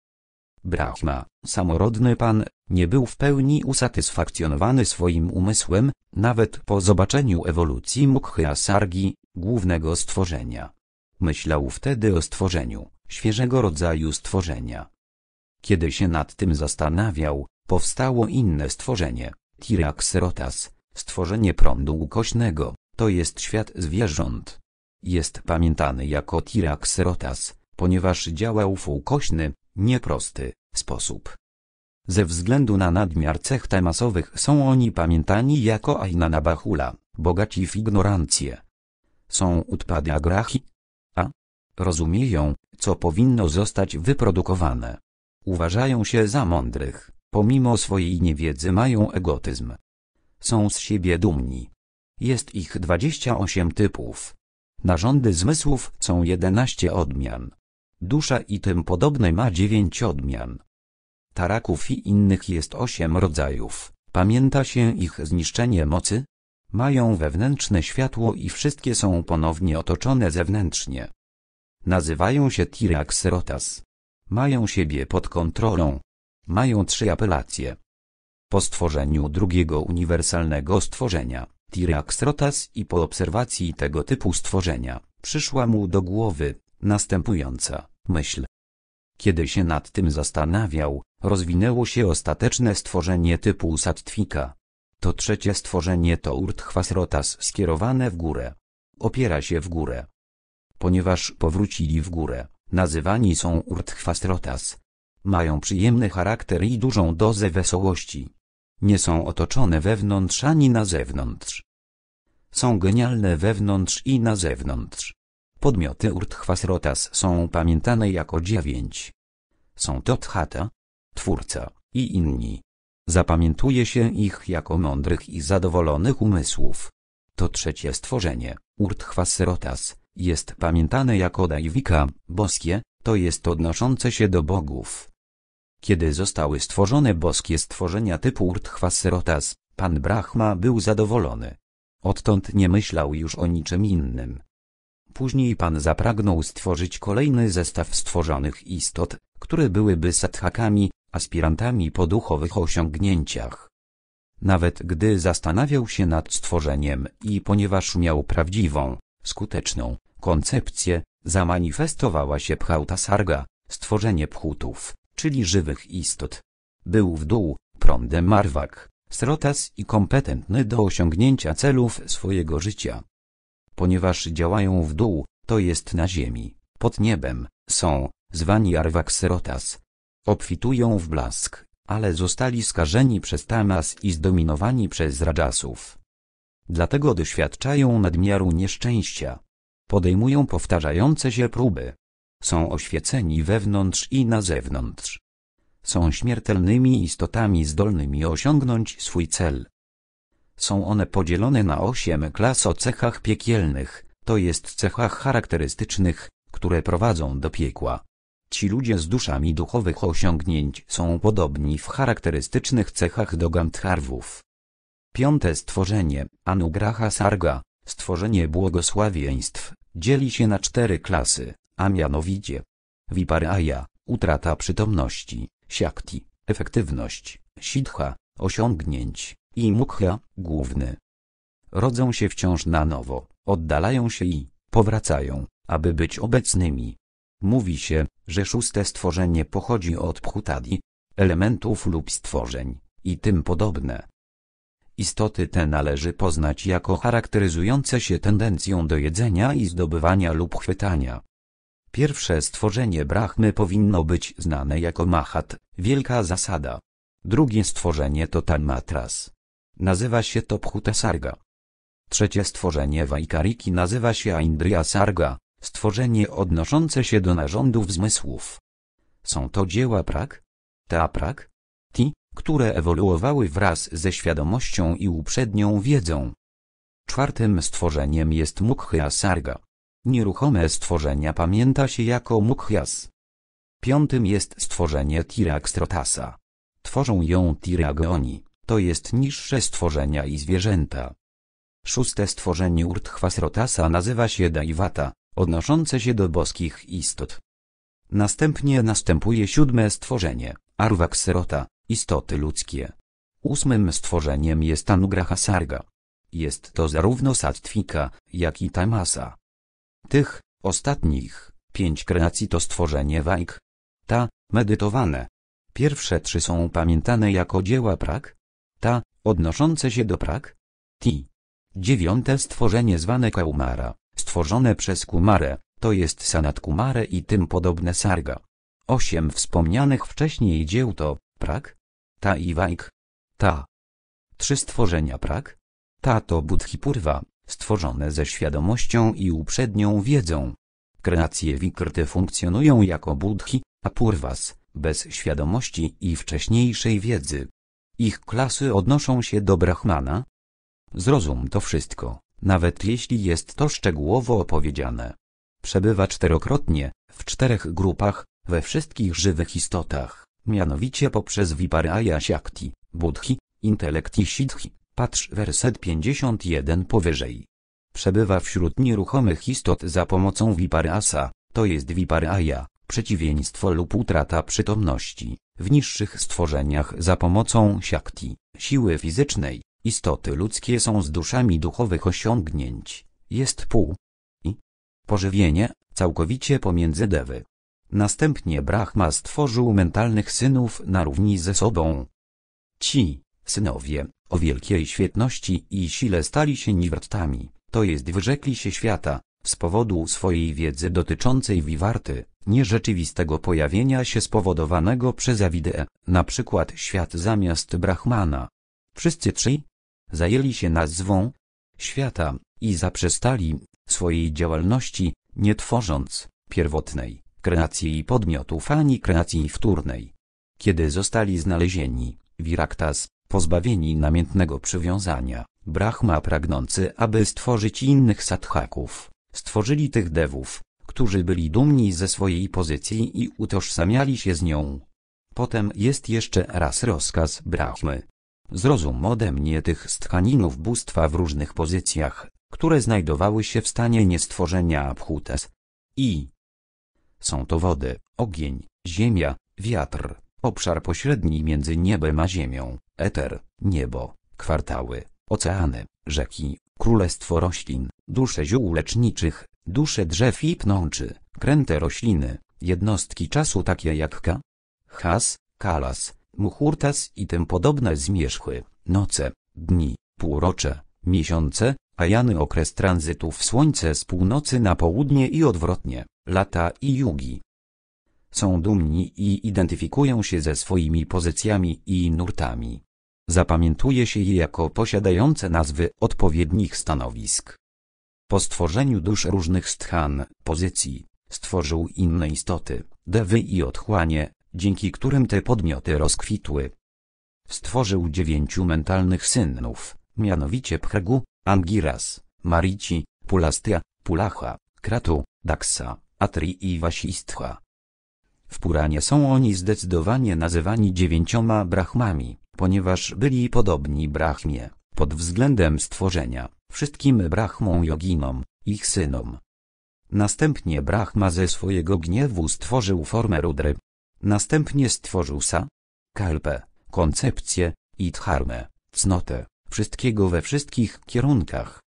Brahma, samorodny pan, nie był w pełni usatysfakcjonowany swoim umysłem, nawet po zobaczeniu ewolucji Mukhyasargi, Sargi, głównego stworzenia. Myślał wtedy o stworzeniu, świeżego rodzaju stworzenia. Kiedy się nad tym zastanawiał, powstało inne stworzenie, Tiraxerotas, stworzenie prądu ukośnego, to jest świat zwierząt. Jest pamiętany jako Tiraxerotas, ponieważ działał w ukośny, nieprosty sposób. Ze względu na nadmiar cech temasowych są oni pamiętani jako Ainana Bahula, bogaci w ignorancję. Są utpadiagrahi, a rozumieją, co powinno zostać wyprodukowane. Uważają się za mądrych, pomimo swojej niewiedzy mają egotyzm. Są z siebie dumni. Jest ich 28 typów. Narządy zmysłów są 11 odmian dusza i tym podobne ma dziewięć odmian. Taraków i innych jest osiem rodzajów, pamięta się ich zniszczenie mocy? Mają wewnętrzne światło i wszystkie są ponownie otoczone zewnętrznie. Nazywają się Tiraxerotas. Mają siebie pod kontrolą. Mają trzy apelacje. Po stworzeniu drugiego uniwersalnego stworzenia, Tiraxrotas i po obserwacji tego typu stworzenia, przyszła mu do głowy, następująca myśl. Kiedy się nad tym zastanawiał, rozwinęło się ostateczne stworzenie typu sattwika. To trzecie stworzenie to urtchwasrotas skierowane w górę. Opiera się w górę. Ponieważ powrócili w górę, nazywani są urtchwasrotas. Mają przyjemny charakter i dużą dozę wesołości. Nie są otoczone wewnątrz ani na zewnątrz. Są genialne wewnątrz i na zewnątrz. Podmioty Urtchwas są pamiętane jako dziewięć. Są to Tchata, Twórca i inni. Zapamiętuje się ich jako mądrych i zadowolonych umysłów. To trzecie stworzenie, Urtchwas jest pamiętane jako Dajwika, boskie, to jest odnoszące się do bogów. Kiedy zostały stworzone boskie stworzenia typu Urtchwas pan Brahma był zadowolony. Odtąd nie myślał już o niczym innym. Później Pan zapragnął stworzyć kolejny zestaw stworzonych istot, które byłyby sadhakami, aspirantami po duchowych osiągnięciach. Nawet gdy zastanawiał się nad stworzeniem i ponieważ miał prawdziwą, skuteczną koncepcję, zamanifestowała się sarga, stworzenie pchutów, czyli żywych istot. Był w dół, prądem marwak, srotas i kompetentny do osiągnięcia celów swojego życia ponieważ działają w dół, to jest na ziemi, pod niebem, są, zwani Arwakserotas. Obfitują w blask, ale zostali skażeni przez Tamas i zdominowani przez Rajasów. Dlatego doświadczają nadmiaru nieszczęścia. Podejmują powtarzające się próby. Są oświeceni wewnątrz i na zewnątrz. Są śmiertelnymi istotami zdolnymi osiągnąć swój cel. Są one podzielone na osiem klas o cechach piekielnych, to jest cechach charakterystycznych, które prowadzą do piekła. Ci ludzie z duszami duchowych osiągnięć są podobni w charakterystycznych cechach do Gandharwów. Piąte stworzenie, Anugraha Sarga, stworzenie błogosławieństw, dzieli się na cztery klasy, a mianowicie Viparaya, utrata przytomności, Siakti, efektywność, Siddha, osiągnięć, i mukha, główny. Rodzą się wciąż na nowo, oddalają się i powracają, aby być obecnymi. Mówi się, że szóste stworzenie pochodzi od pchutadi, elementów lub stworzeń i tym podobne. Istoty te należy poznać jako charakteryzujące się tendencją do jedzenia i zdobywania lub chwytania. Pierwsze stworzenie Brahmy powinno być znane jako Mahat, wielka zasada. Drugie stworzenie to Tanmatras, Nazywa się to Sarga. Trzecie stworzenie Wajkariki nazywa się Aindriya Sarga, stworzenie odnoszące się do narządów zmysłów. Są to dzieła prak, Prak, ti, które ewoluowały wraz ze świadomością i uprzednią wiedzą. Czwartym stworzeniem jest Mukhya Sarga. Nieruchome stworzenia pamięta się jako Mukhyas. Piątym jest stworzenie Tirakstrotasa. Tworzą ją Tiragoni to jest niższe stworzenia i zwierzęta. Szóste stworzenie Urtchwasrotasa nazywa się Dajwata, odnoszące się do boskich istot. Następnie następuje siódme stworzenie, Arvakserota, istoty ludzkie. Ósmym stworzeniem jest Anugraha Sarga. Jest to zarówno Satwika, jak i Tamasa. Tych, ostatnich, pięć kreacji to stworzenie Wajk. Ta, medytowane. Pierwsze trzy są pamiętane jako dzieła prak, odnoszące się do Prak. T. Dziewiąte stworzenie zwane Kaumara, stworzone przez Kumarę, to jest Sanat Kumare i tym podobne Sarga. Osiem wspomnianych wcześniej dzieł to Prak, Ta i Wajk. Ta. Trzy stworzenia Prak. Ta to Budhipurwa, stworzone ze świadomością i uprzednią wiedzą. Kreacje Wikrty funkcjonują jako Budhi, a Purwas, bez świadomości i wcześniejszej wiedzy. Ich klasy odnoszą się do Brahmana. Zrozum to wszystko, nawet jeśli jest to szczegółowo opowiedziane. Przebywa czterokrotnie, w czterech grupach, we wszystkich żywych istotach, mianowicie poprzez Viparaya Shakti, Budhi, Intelekt i Siddhi, patrz werset 51 powyżej. Przebywa wśród nieruchomych istot za pomocą Viparasa, to jest Viparaya, przeciwieństwo lub utrata przytomności, w niższych stworzeniach za pomocą siakti, siły fizycznej, istoty ludzkie są z duszami duchowych osiągnięć, jest pół i pożywienie, całkowicie pomiędzy dewy. Następnie Brahma stworzył mentalnych synów na równi ze sobą. Ci, synowie, o wielkiej świetności i sile stali się niwrtami, to jest wyrzekli się świata, z powodu swojej wiedzy dotyczącej wiwarty, nierzeczywistego pojawienia się spowodowanego przez awidę, na przykład świat zamiast Brahmana. Wszyscy trzej zajęli się nazwą świata i zaprzestali swojej działalności, nie tworząc pierwotnej kreacji i podmiotów ani kreacji wtórnej. Kiedy zostali znalezieni, Viraktas, pozbawieni namiętnego przywiązania, Brahma pragnący, aby stworzyć innych sadhaków, stworzyli tych dewów, którzy byli dumni ze swojej pozycji i utożsamiali się z nią. Potem jest jeszcze raz rozkaz Brahmy. Zrozum ode mnie tych stkaninów bóstwa w różnych pozycjach, które znajdowały się w stanie niestworzenia Abhutes. I. Są to wody, ogień, ziemia, wiatr, obszar pośredni między niebem a ziemią, eter, niebo, kwartały, oceany, rzeki, królestwo roślin, dusze ziół leczniczych, dusze drzew i pnączy, kręte rośliny, jednostki czasu takie jak ka, has, kalas, muchurtas i tym podobne zmierzchły, noce, dni, półrocze, miesiące, a jany okres tranzytów słońce z północy na południe i odwrotnie, lata i jugi. Są dumni i identyfikują się ze swoimi pozycjami i nurtami. Zapamiętuje się je jako posiadające nazwy odpowiednich stanowisk. Po stworzeniu dusz różnych stchan, pozycji, stworzył inne istoty, dewy i otchłanie, dzięki którym te podmioty rozkwitły. Stworzył dziewięciu mentalnych synów, mianowicie Phragu, Angiras, Marici, Pulastya, Pulacha, Kratu, Daksa, Atri i Wasistha. W Puranie są oni zdecydowanie nazywani dziewięcioma brahmami, ponieważ byli podobni brahmie, pod względem stworzenia wszystkim brahmom joginom, ich synom. Następnie Brahma ze swojego gniewu stworzył formę Rudry. Następnie stworzył Sa, Kalpę, koncepcję, i Dharmę, cnotę, wszystkiego we wszystkich kierunkach.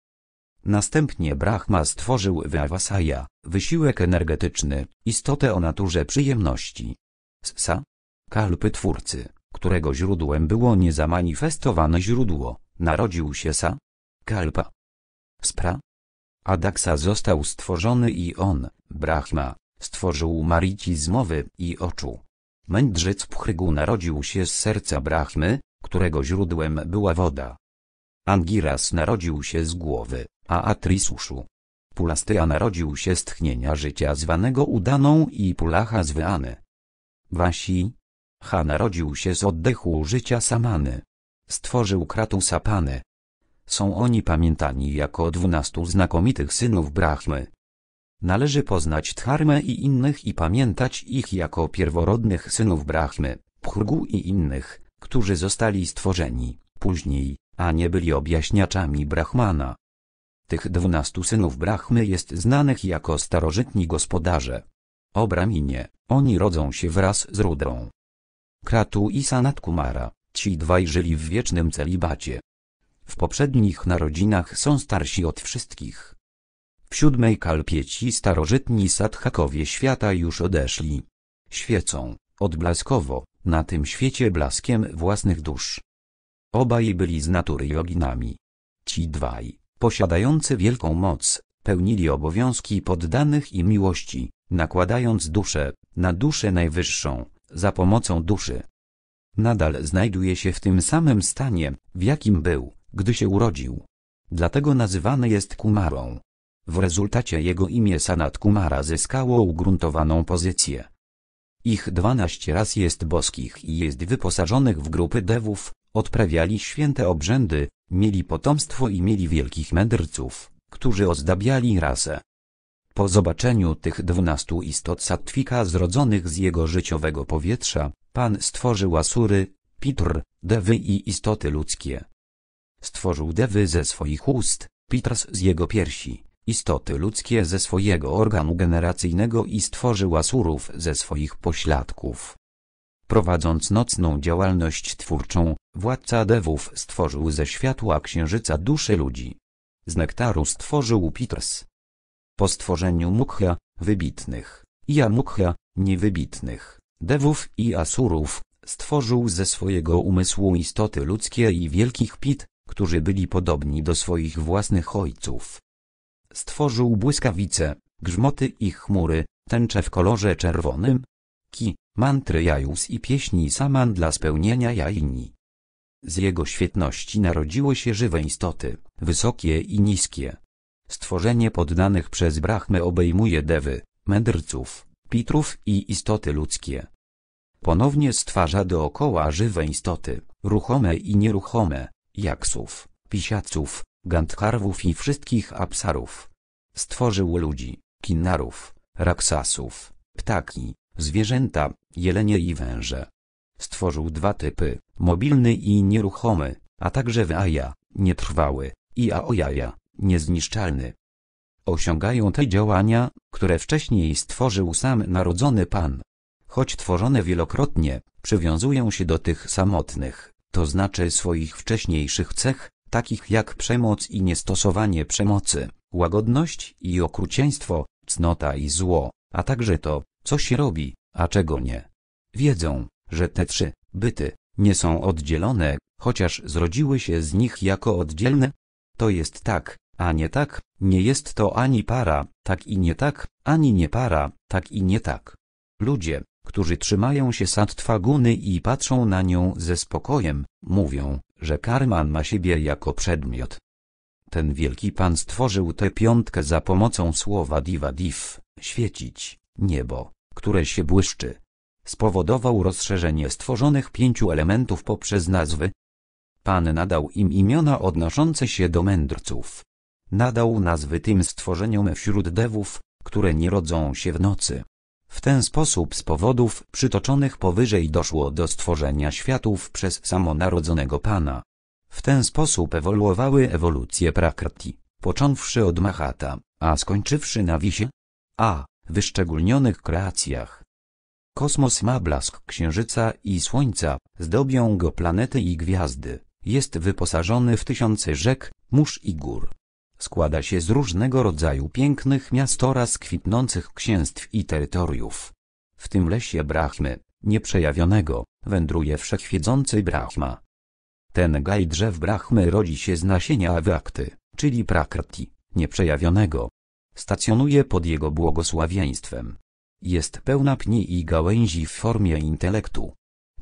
Następnie Brahma stworzył Vyavasaya, wysiłek energetyczny, istotę o naturze przyjemności. Sa, Kalpy twórcy, którego źródłem było niezamanifestowane źródło, narodził się Sa, Kalpa. Spra. Adaksa został stworzony i on, Brahma, stworzył Marici z mowy i oczu. Mędrzec Pchrygu narodził się z serca Brahmy, którego źródłem była woda. Angiras narodził się z głowy, a Atris uszu. Pulastyja narodził się z tchnienia życia zwanego Udaną i Pulacha z Wasi. Ha narodził się z oddechu życia Samany. Stworzył kratu sapany. Są oni pamiętani jako dwunastu znakomitych synów Brahmy. Należy poznać Dharmę i innych i pamiętać ich jako pierworodnych synów Brahmy, Phurgu i innych, którzy zostali stworzeni później, a nie byli objaśniaczami Brahmana. Tych dwunastu synów Brahmy jest znanych jako starożytni gospodarze. O Brahminie, oni rodzą się wraz z Rudrą. Kratu i Sanat Kumara, ci dwaj żyli w wiecznym celibacie, w poprzednich narodzinach są starsi od wszystkich. W siódmej kalpieci starożytni sadhakowie świata już odeszli. Świecą, odblaskowo, na tym świecie blaskiem własnych dusz. Obaj byli z natury joginami. Ci dwaj, posiadający wielką moc, pełnili obowiązki poddanych i miłości, nakładając duszę na duszę najwyższą, za pomocą duszy. Nadal znajduje się w tym samym stanie, w jakim był gdy się urodził. Dlatego nazywany jest Kumarą. W rezultacie jego imię Sanat Kumara zyskało ugruntowaną pozycję. Ich dwanaście raz jest boskich i jest wyposażonych w grupy dewów, odprawiali święte obrzędy, mieli potomstwo i mieli wielkich mędrców, którzy ozdabiali rasę. Po zobaczeniu tych dwunastu istot satwika zrodzonych z jego życiowego powietrza, Pan stworzył asury, pitr, dewy i istoty ludzkie. Stworzył dewy ze swoich ust, Pitras z jego piersi, istoty ludzkie ze swojego organu generacyjnego i stworzył asurów ze swoich pośladków. Prowadząc nocną działalność twórczą, władca dewów stworzył ze światła księżyca dusze ludzi. Z nektaru stworzył Pitras. Po stworzeniu Mukha, wybitnych, i Amukha, niewybitnych, dewów i asurów, stworzył ze swojego umysłu istoty ludzkie i wielkich pit, którzy byli podobni do swoich własnych ojców. Stworzył błyskawice, grzmoty i chmury, tęcze w kolorze czerwonym, ki, mantry jajus i pieśni saman dla spełnienia jajni. Z jego świetności narodziły się żywe istoty, wysokie i niskie. Stworzenie poddanych przez Brahmę obejmuje dewy, mędrców, pitrów i istoty ludzkie. Ponownie stwarza dookoła żywe istoty, ruchome i nieruchome, jaksów, pisiaców, gandharwów i wszystkich apsarów. Stworzył ludzi, kinnarów, raksasów, ptaki, zwierzęta, jelenie i węże. Stworzył dwa typy, mobilny i nieruchomy, a także waja, nietrwały, i aojaja, niezniszczalny. Osiągają te działania, które wcześniej stworzył sam narodzony Pan. Choć tworzone wielokrotnie, przywiązują się do tych samotnych to znaczy swoich wcześniejszych cech, takich jak przemoc i niestosowanie przemocy, łagodność i okrucieństwo, cnota i zło, a także to, co się robi, a czego nie. Wiedzą, że te trzy byty nie są oddzielone, chociaż zrodziły się z nich jako oddzielne. To jest tak, a nie tak, nie jest to ani para, tak i nie tak, ani nie para, tak i nie tak. Ludzie, którzy trzymają się sattwa guny i patrzą na nią ze spokojem, mówią, że karman ma siebie jako przedmiot. Ten wielki pan stworzył tę piątkę za pomocą słowa diva div, świecić, niebo, które się błyszczy. Spowodował rozszerzenie stworzonych pięciu elementów poprzez nazwy. Pan nadał im imiona odnoszące się do mędrców. Nadał nazwy tym stworzeniom wśród dewów, które nie rodzą się w nocy. W ten sposób z powodów przytoczonych powyżej doszło do stworzenia światów przez samonarodzonego Pana. W ten sposób ewoluowały ewolucje Prakrti, począwszy od Mahata, a skończywszy na Wisie, a wyszczególnionych kreacjach. Kosmos ma blask księżyca i słońca, zdobią go planety i gwiazdy, jest wyposażony w tysiące rzek, mórz i gór, Składa się z różnego rodzaju pięknych miast oraz kwitnących księstw i terytoriów. W tym lesie Brahmy, nieprzejawionego, wędruje wszechwiedzący Brahma. Ten gaj drzew Brahmy rodzi się z nasienia Avakty, czyli Prakrti, nieprzejawionego. Stacjonuje pod jego błogosławieństwem. Jest pełna pni i gałęzi w formie intelektu.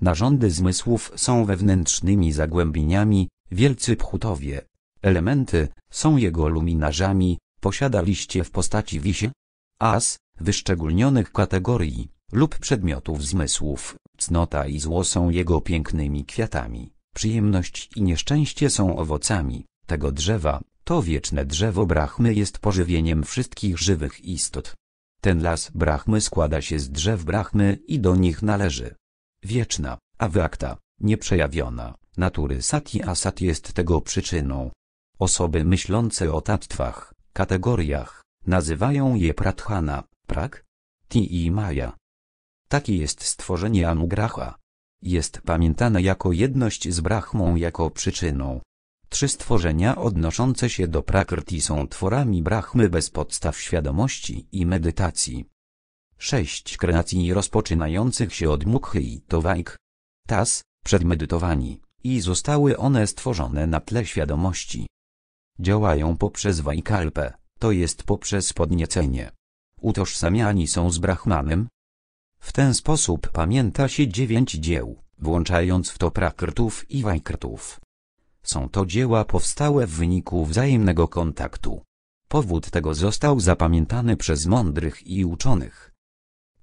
Narządy zmysłów są wewnętrznymi zagłębieniami, wielcy pchutowie, elementy, są jego luminarzami, posiada liście w postaci wisie, as, wyszczególnionych kategorii lub przedmiotów zmysłów, cnota i zło są jego pięknymi kwiatami, przyjemność i nieszczęście są owocami tego drzewa, to wieczne drzewo Brahmy jest pożywieniem wszystkich żywych istot. Ten las Brahmy składa się z drzew Brahmy i do nich należy wieczna, awakta, nieprzejawiona, natury sati asat jest tego przyczyną, Osoby myślące o tatwach, kategoriach, nazywają je prathana, prak, ti i maja. Taki jest stworzenie anugraha. Jest pamiętane jako jedność z brahmą jako przyczyną. Trzy stworzenia odnoszące się do prakrti są tworami brahmy bez podstaw świadomości i medytacji. Sześć kreacji rozpoczynających się od mukhy i towajk. Tas, przedmedytowani, i zostały one stworzone na tle świadomości. Działają poprzez Wajkalpę, to jest poprzez podniecenie. Utożsamiani są z Brahmanem. W ten sposób pamięta się dziewięć dzieł, włączając w to prakrtów i wajkrtów. Są to dzieła powstałe w wyniku wzajemnego kontaktu. Powód tego został zapamiętany przez mądrych i uczonych.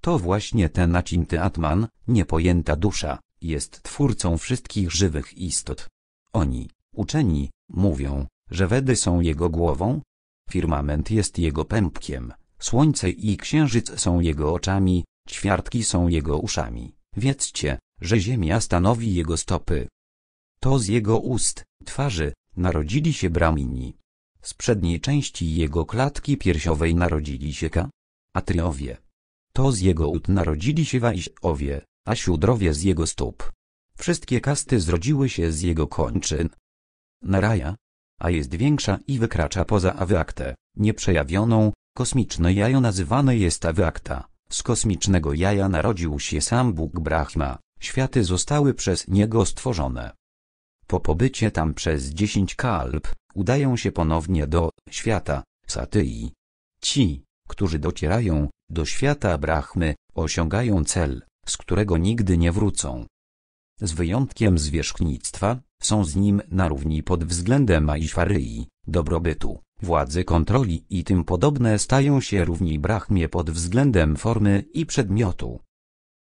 To właśnie ten nacinty Atman, niepojęta dusza, jest twórcą wszystkich żywych istot. Oni, uczeni, mówią, że Wedy są jego głową, firmament jest jego pępkiem, słońce i księżyc są jego oczami, ćwiartki są jego uszami. Wiedzcie, że ziemia stanowi jego stopy. To z jego ust, twarzy, narodzili się Brahmini. Z przedniej części jego klatki piersiowej narodzili się Ka, atriowie. To z jego ud narodzili się wajśowie, a siódrowie z jego stóp. Wszystkie kasty zrodziły się z jego kończyn. Naraja, a jest większa i wykracza poza awyaktę, nieprzejawioną, kosmiczne jajo nazywane jest awyakta. Z kosmicznego jaja narodził się sam Bóg Brahma, światy zostały przez niego stworzone. Po pobycie tam przez dziesięć kalb, udają się ponownie do świata Satyi. Ci, którzy docierają do świata Brahmy, osiągają cel, z którego nigdy nie wrócą z wyjątkiem zwierzchnictwa, są z nim na równi pod względem aiszwaryi, dobrobytu, władzy kontroli i tym podobne stają się równi Brahmie pod względem formy i przedmiotu.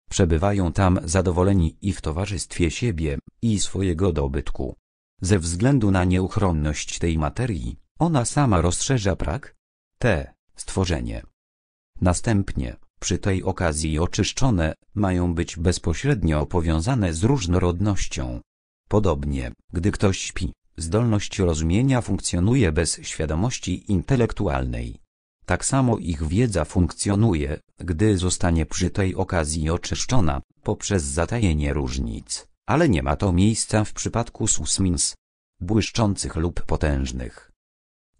Przebywają tam zadowoleni i w towarzystwie siebie i swojego dobytku. Ze względu na nieuchronność tej materii, ona sama rozszerza prak, te, stworzenie. Następnie, przy tej okazji oczyszczone, mają być bezpośrednio powiązane z różnorodnością. Podobnie, gdy ktoś śpi, zdolność rozumienia funkcjonuje bez świadomości intelektualnej. Tak samo ich wiedza funkcjonuje, gdy zostanie przy tej okazji oczyszczona, poprzez zatajenie różnic, ale nie ma to miejsca w przypadku susmins, błyszczących lub potężnych.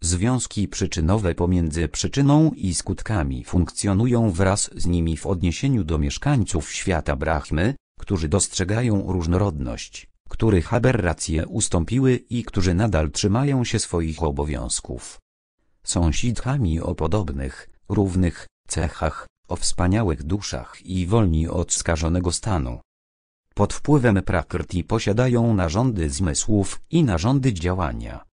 Związki przyczynowe pomiędzy przyczyną i skutkami funkcjonują wraz z nimi w odniesieniu do mieszkańców świata Brahmy, którzy dostrzegają różnorodność, których aberracje ustąpiły i którzy nadal trzymają się swoich obowiązków. Są sidhami o podobnych, równych cechach, o wspaniałych duszach i wolni od skażonego stanu. Pod wpływem prakrti posiadają narządy zmysłów i narządy działania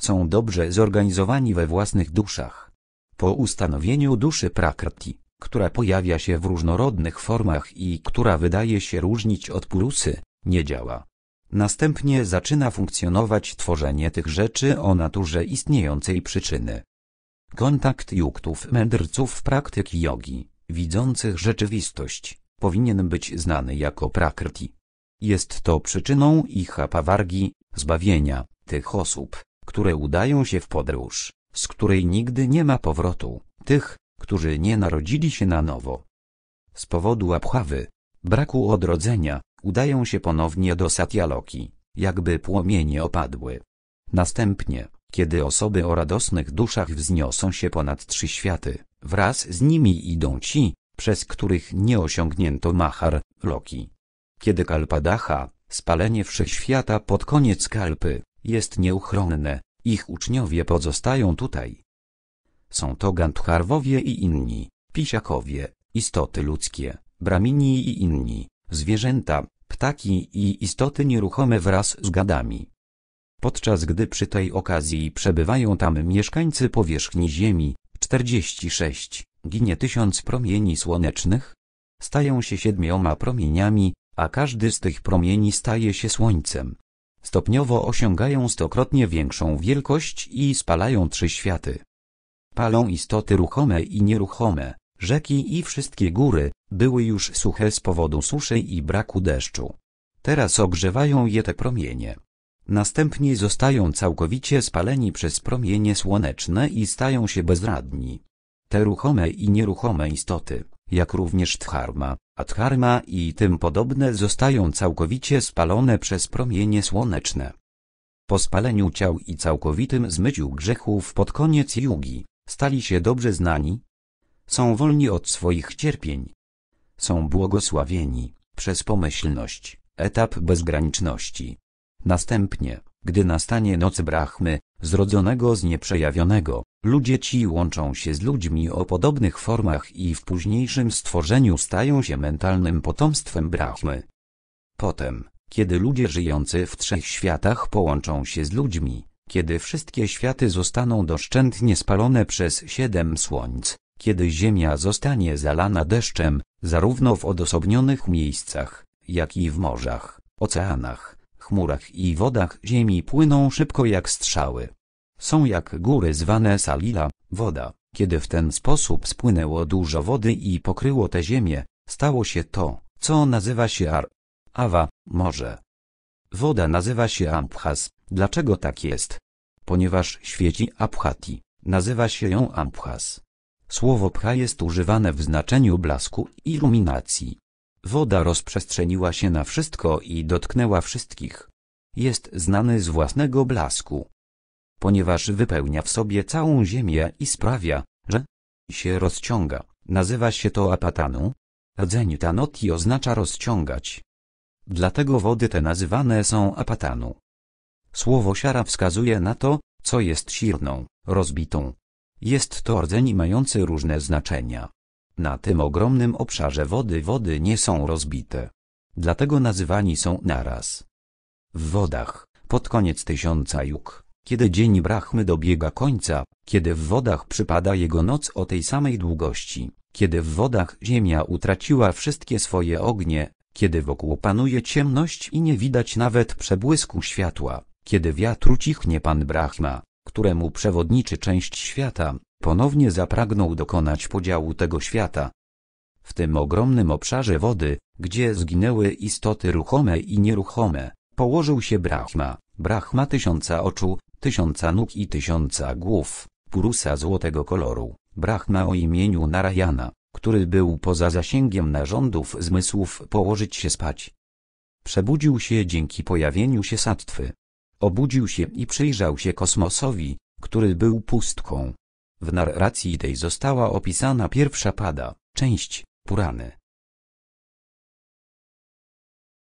są dobrze zorganizowani we własnych duszach. Po ustanowieniu duszy prakrti, która pojawia się w różnorodnych formach i która wydaje się różnić od purusy, nie działa. Następnie zaczyna funkcjonować tworzenie tych rzeczy o naturze istniejącej przyczyny. Kontakt juktów mędrców praktyki jogi, widzących rzeczywistość, powinien być znany jako prakrti. Jest to przyczyną ich apawargi, zbawienia, tych osób, które udają się w podróż, z której nigdy nie ma powrotu, tych, którzy nie narodzili się na nowo. Z powodu abchawy, braku odrodzenia, udają się ponownie do Satyaloki, jakby płomienie opadły. Następnie, kiedy osoby o radosnych duszach wzniosą się ponad trzy światy, wraz z nimi idą ci, przez których nie osiągnięto Mahar, Loki. Kiedy Kalpadacha, spalenie wszechświata pod koniec Kalpy, jest nieuchronne, ich uczniowie pozostają tutaj. Są to Gandharwowie i inni, pisiakowie, istoty ludzkie, bramini i inni, zwierzęta, ptaki i istoty nieruchome wraz z gadami. Podczas gdy przy tej okazji przebywają tam mieszkańcy powierzchni Ziemi, 46, ginie tysiąc promieni słonecznych, stają się siedmioma promieniami, a każdy z tych promieni staje się słońcem stopniowo osiągają stokrotnie większą wielkość i spalają trzy światy. Palą istoty ruchome i nieruchome, rzeki i wszystkie góry, były już suche z powodu suszy i braku deszczu. Teraz ogrzewają je te promienie. Następnie zostają całkowicie spaleni przez promienie słoneczne i stają się bezradni. Te ruchome i nieruchome istoty jak również dharma, adharma i tym podobne zostają całkowicie spalone przez promienie słoneczne. Po spaleniu ciał i całkowitym zmyciu grzechów pod koniec jugi, stali się dobrze znani, są wolni od swoich cierpień, są błogosławieni przez pomyślność, etap bezgraniczności. Następnie, gdy nastanie noc Brahmy, zrodzonego z nieprzejawionego, ludzie ci łączą się z ludźmi o podobnych formach i w późniejszym stworzeniu stają się mentalnym potomstwem Brahmy. Potem, kiedy ludzie żyjący w trzech światach połączą się z ludźmi, kiedy wszystkie światy zostaną doszczętnie spalone przez siedem słońc, kiedy ziemia zostanie zalana deszczem, zarówno w odosobnionych miejscach, jak i w morzach, oceanach, chmurach i wodach ziemi płyną szybko jak strzały. Są jak góry zwane salila, woda. Kiedy w ten sposób spłynęło dużo wody i pokryło tę ziemię, stało się to, co nazywa się Ar. Awa, morze. Woda nazywa się Amphas. Dlaczego tak jest? Ponieważ świeci Abhati, nazywa się ją Amphas. Słowo pcha jest używane w znaczeniu blasku i iluminacji. Woda rozprzestrzeniła się na wszystko i dotknęła wszystkich. Jest znany z własnego blasku, ponieważ wypełnia w sobie całą ziemię i sprawia, że się rozciąga. Nazywa się to apataną. Rdzeń tanoti oznacza rozciągać. Dlatego wody te nazywane są apatanu. Słowo siara wskazuje na to, co jest sirną, rozbitą. Jest to rdzeń mający różne znaczenia. Na tym ogromnym obszarze wody wody nie są rozbite. Dlatego nazywani są naraz. W wodach, pod koniec tysiąca juk, kiedy dzień Brahmy dobiega końca, kiedy w wodach przypada jego noc o tej samej długości, kiedy w wodach ziemia utraciła wszystkie swoje ognie, kiedy wokół panuje ciemność i nie widać nawet przebłysku światła, kiedy wiatr ucichnie Pan Brahma, któremu przewodniczy część świata, ponownie zapragnął dokonać podziału tego świata. W tym ogromnym obszarze wody, gdzie zginęły istoty ruchome i nieruchome, położył się Brahma, Brahma tysiąca oczu, tysiąca nóg i tysiąca głów, purusa złotego koloru, Brahma o imieniu Narayana, który był poza zasięgiem narządów zmysłów położyć się spać. Przebudził się dzięki pojawieniu się sattwy. Obudził się i przyjrzał się kosmosowi, który był pustką, w narracji tej została opisana pierwsza pada, część Purany.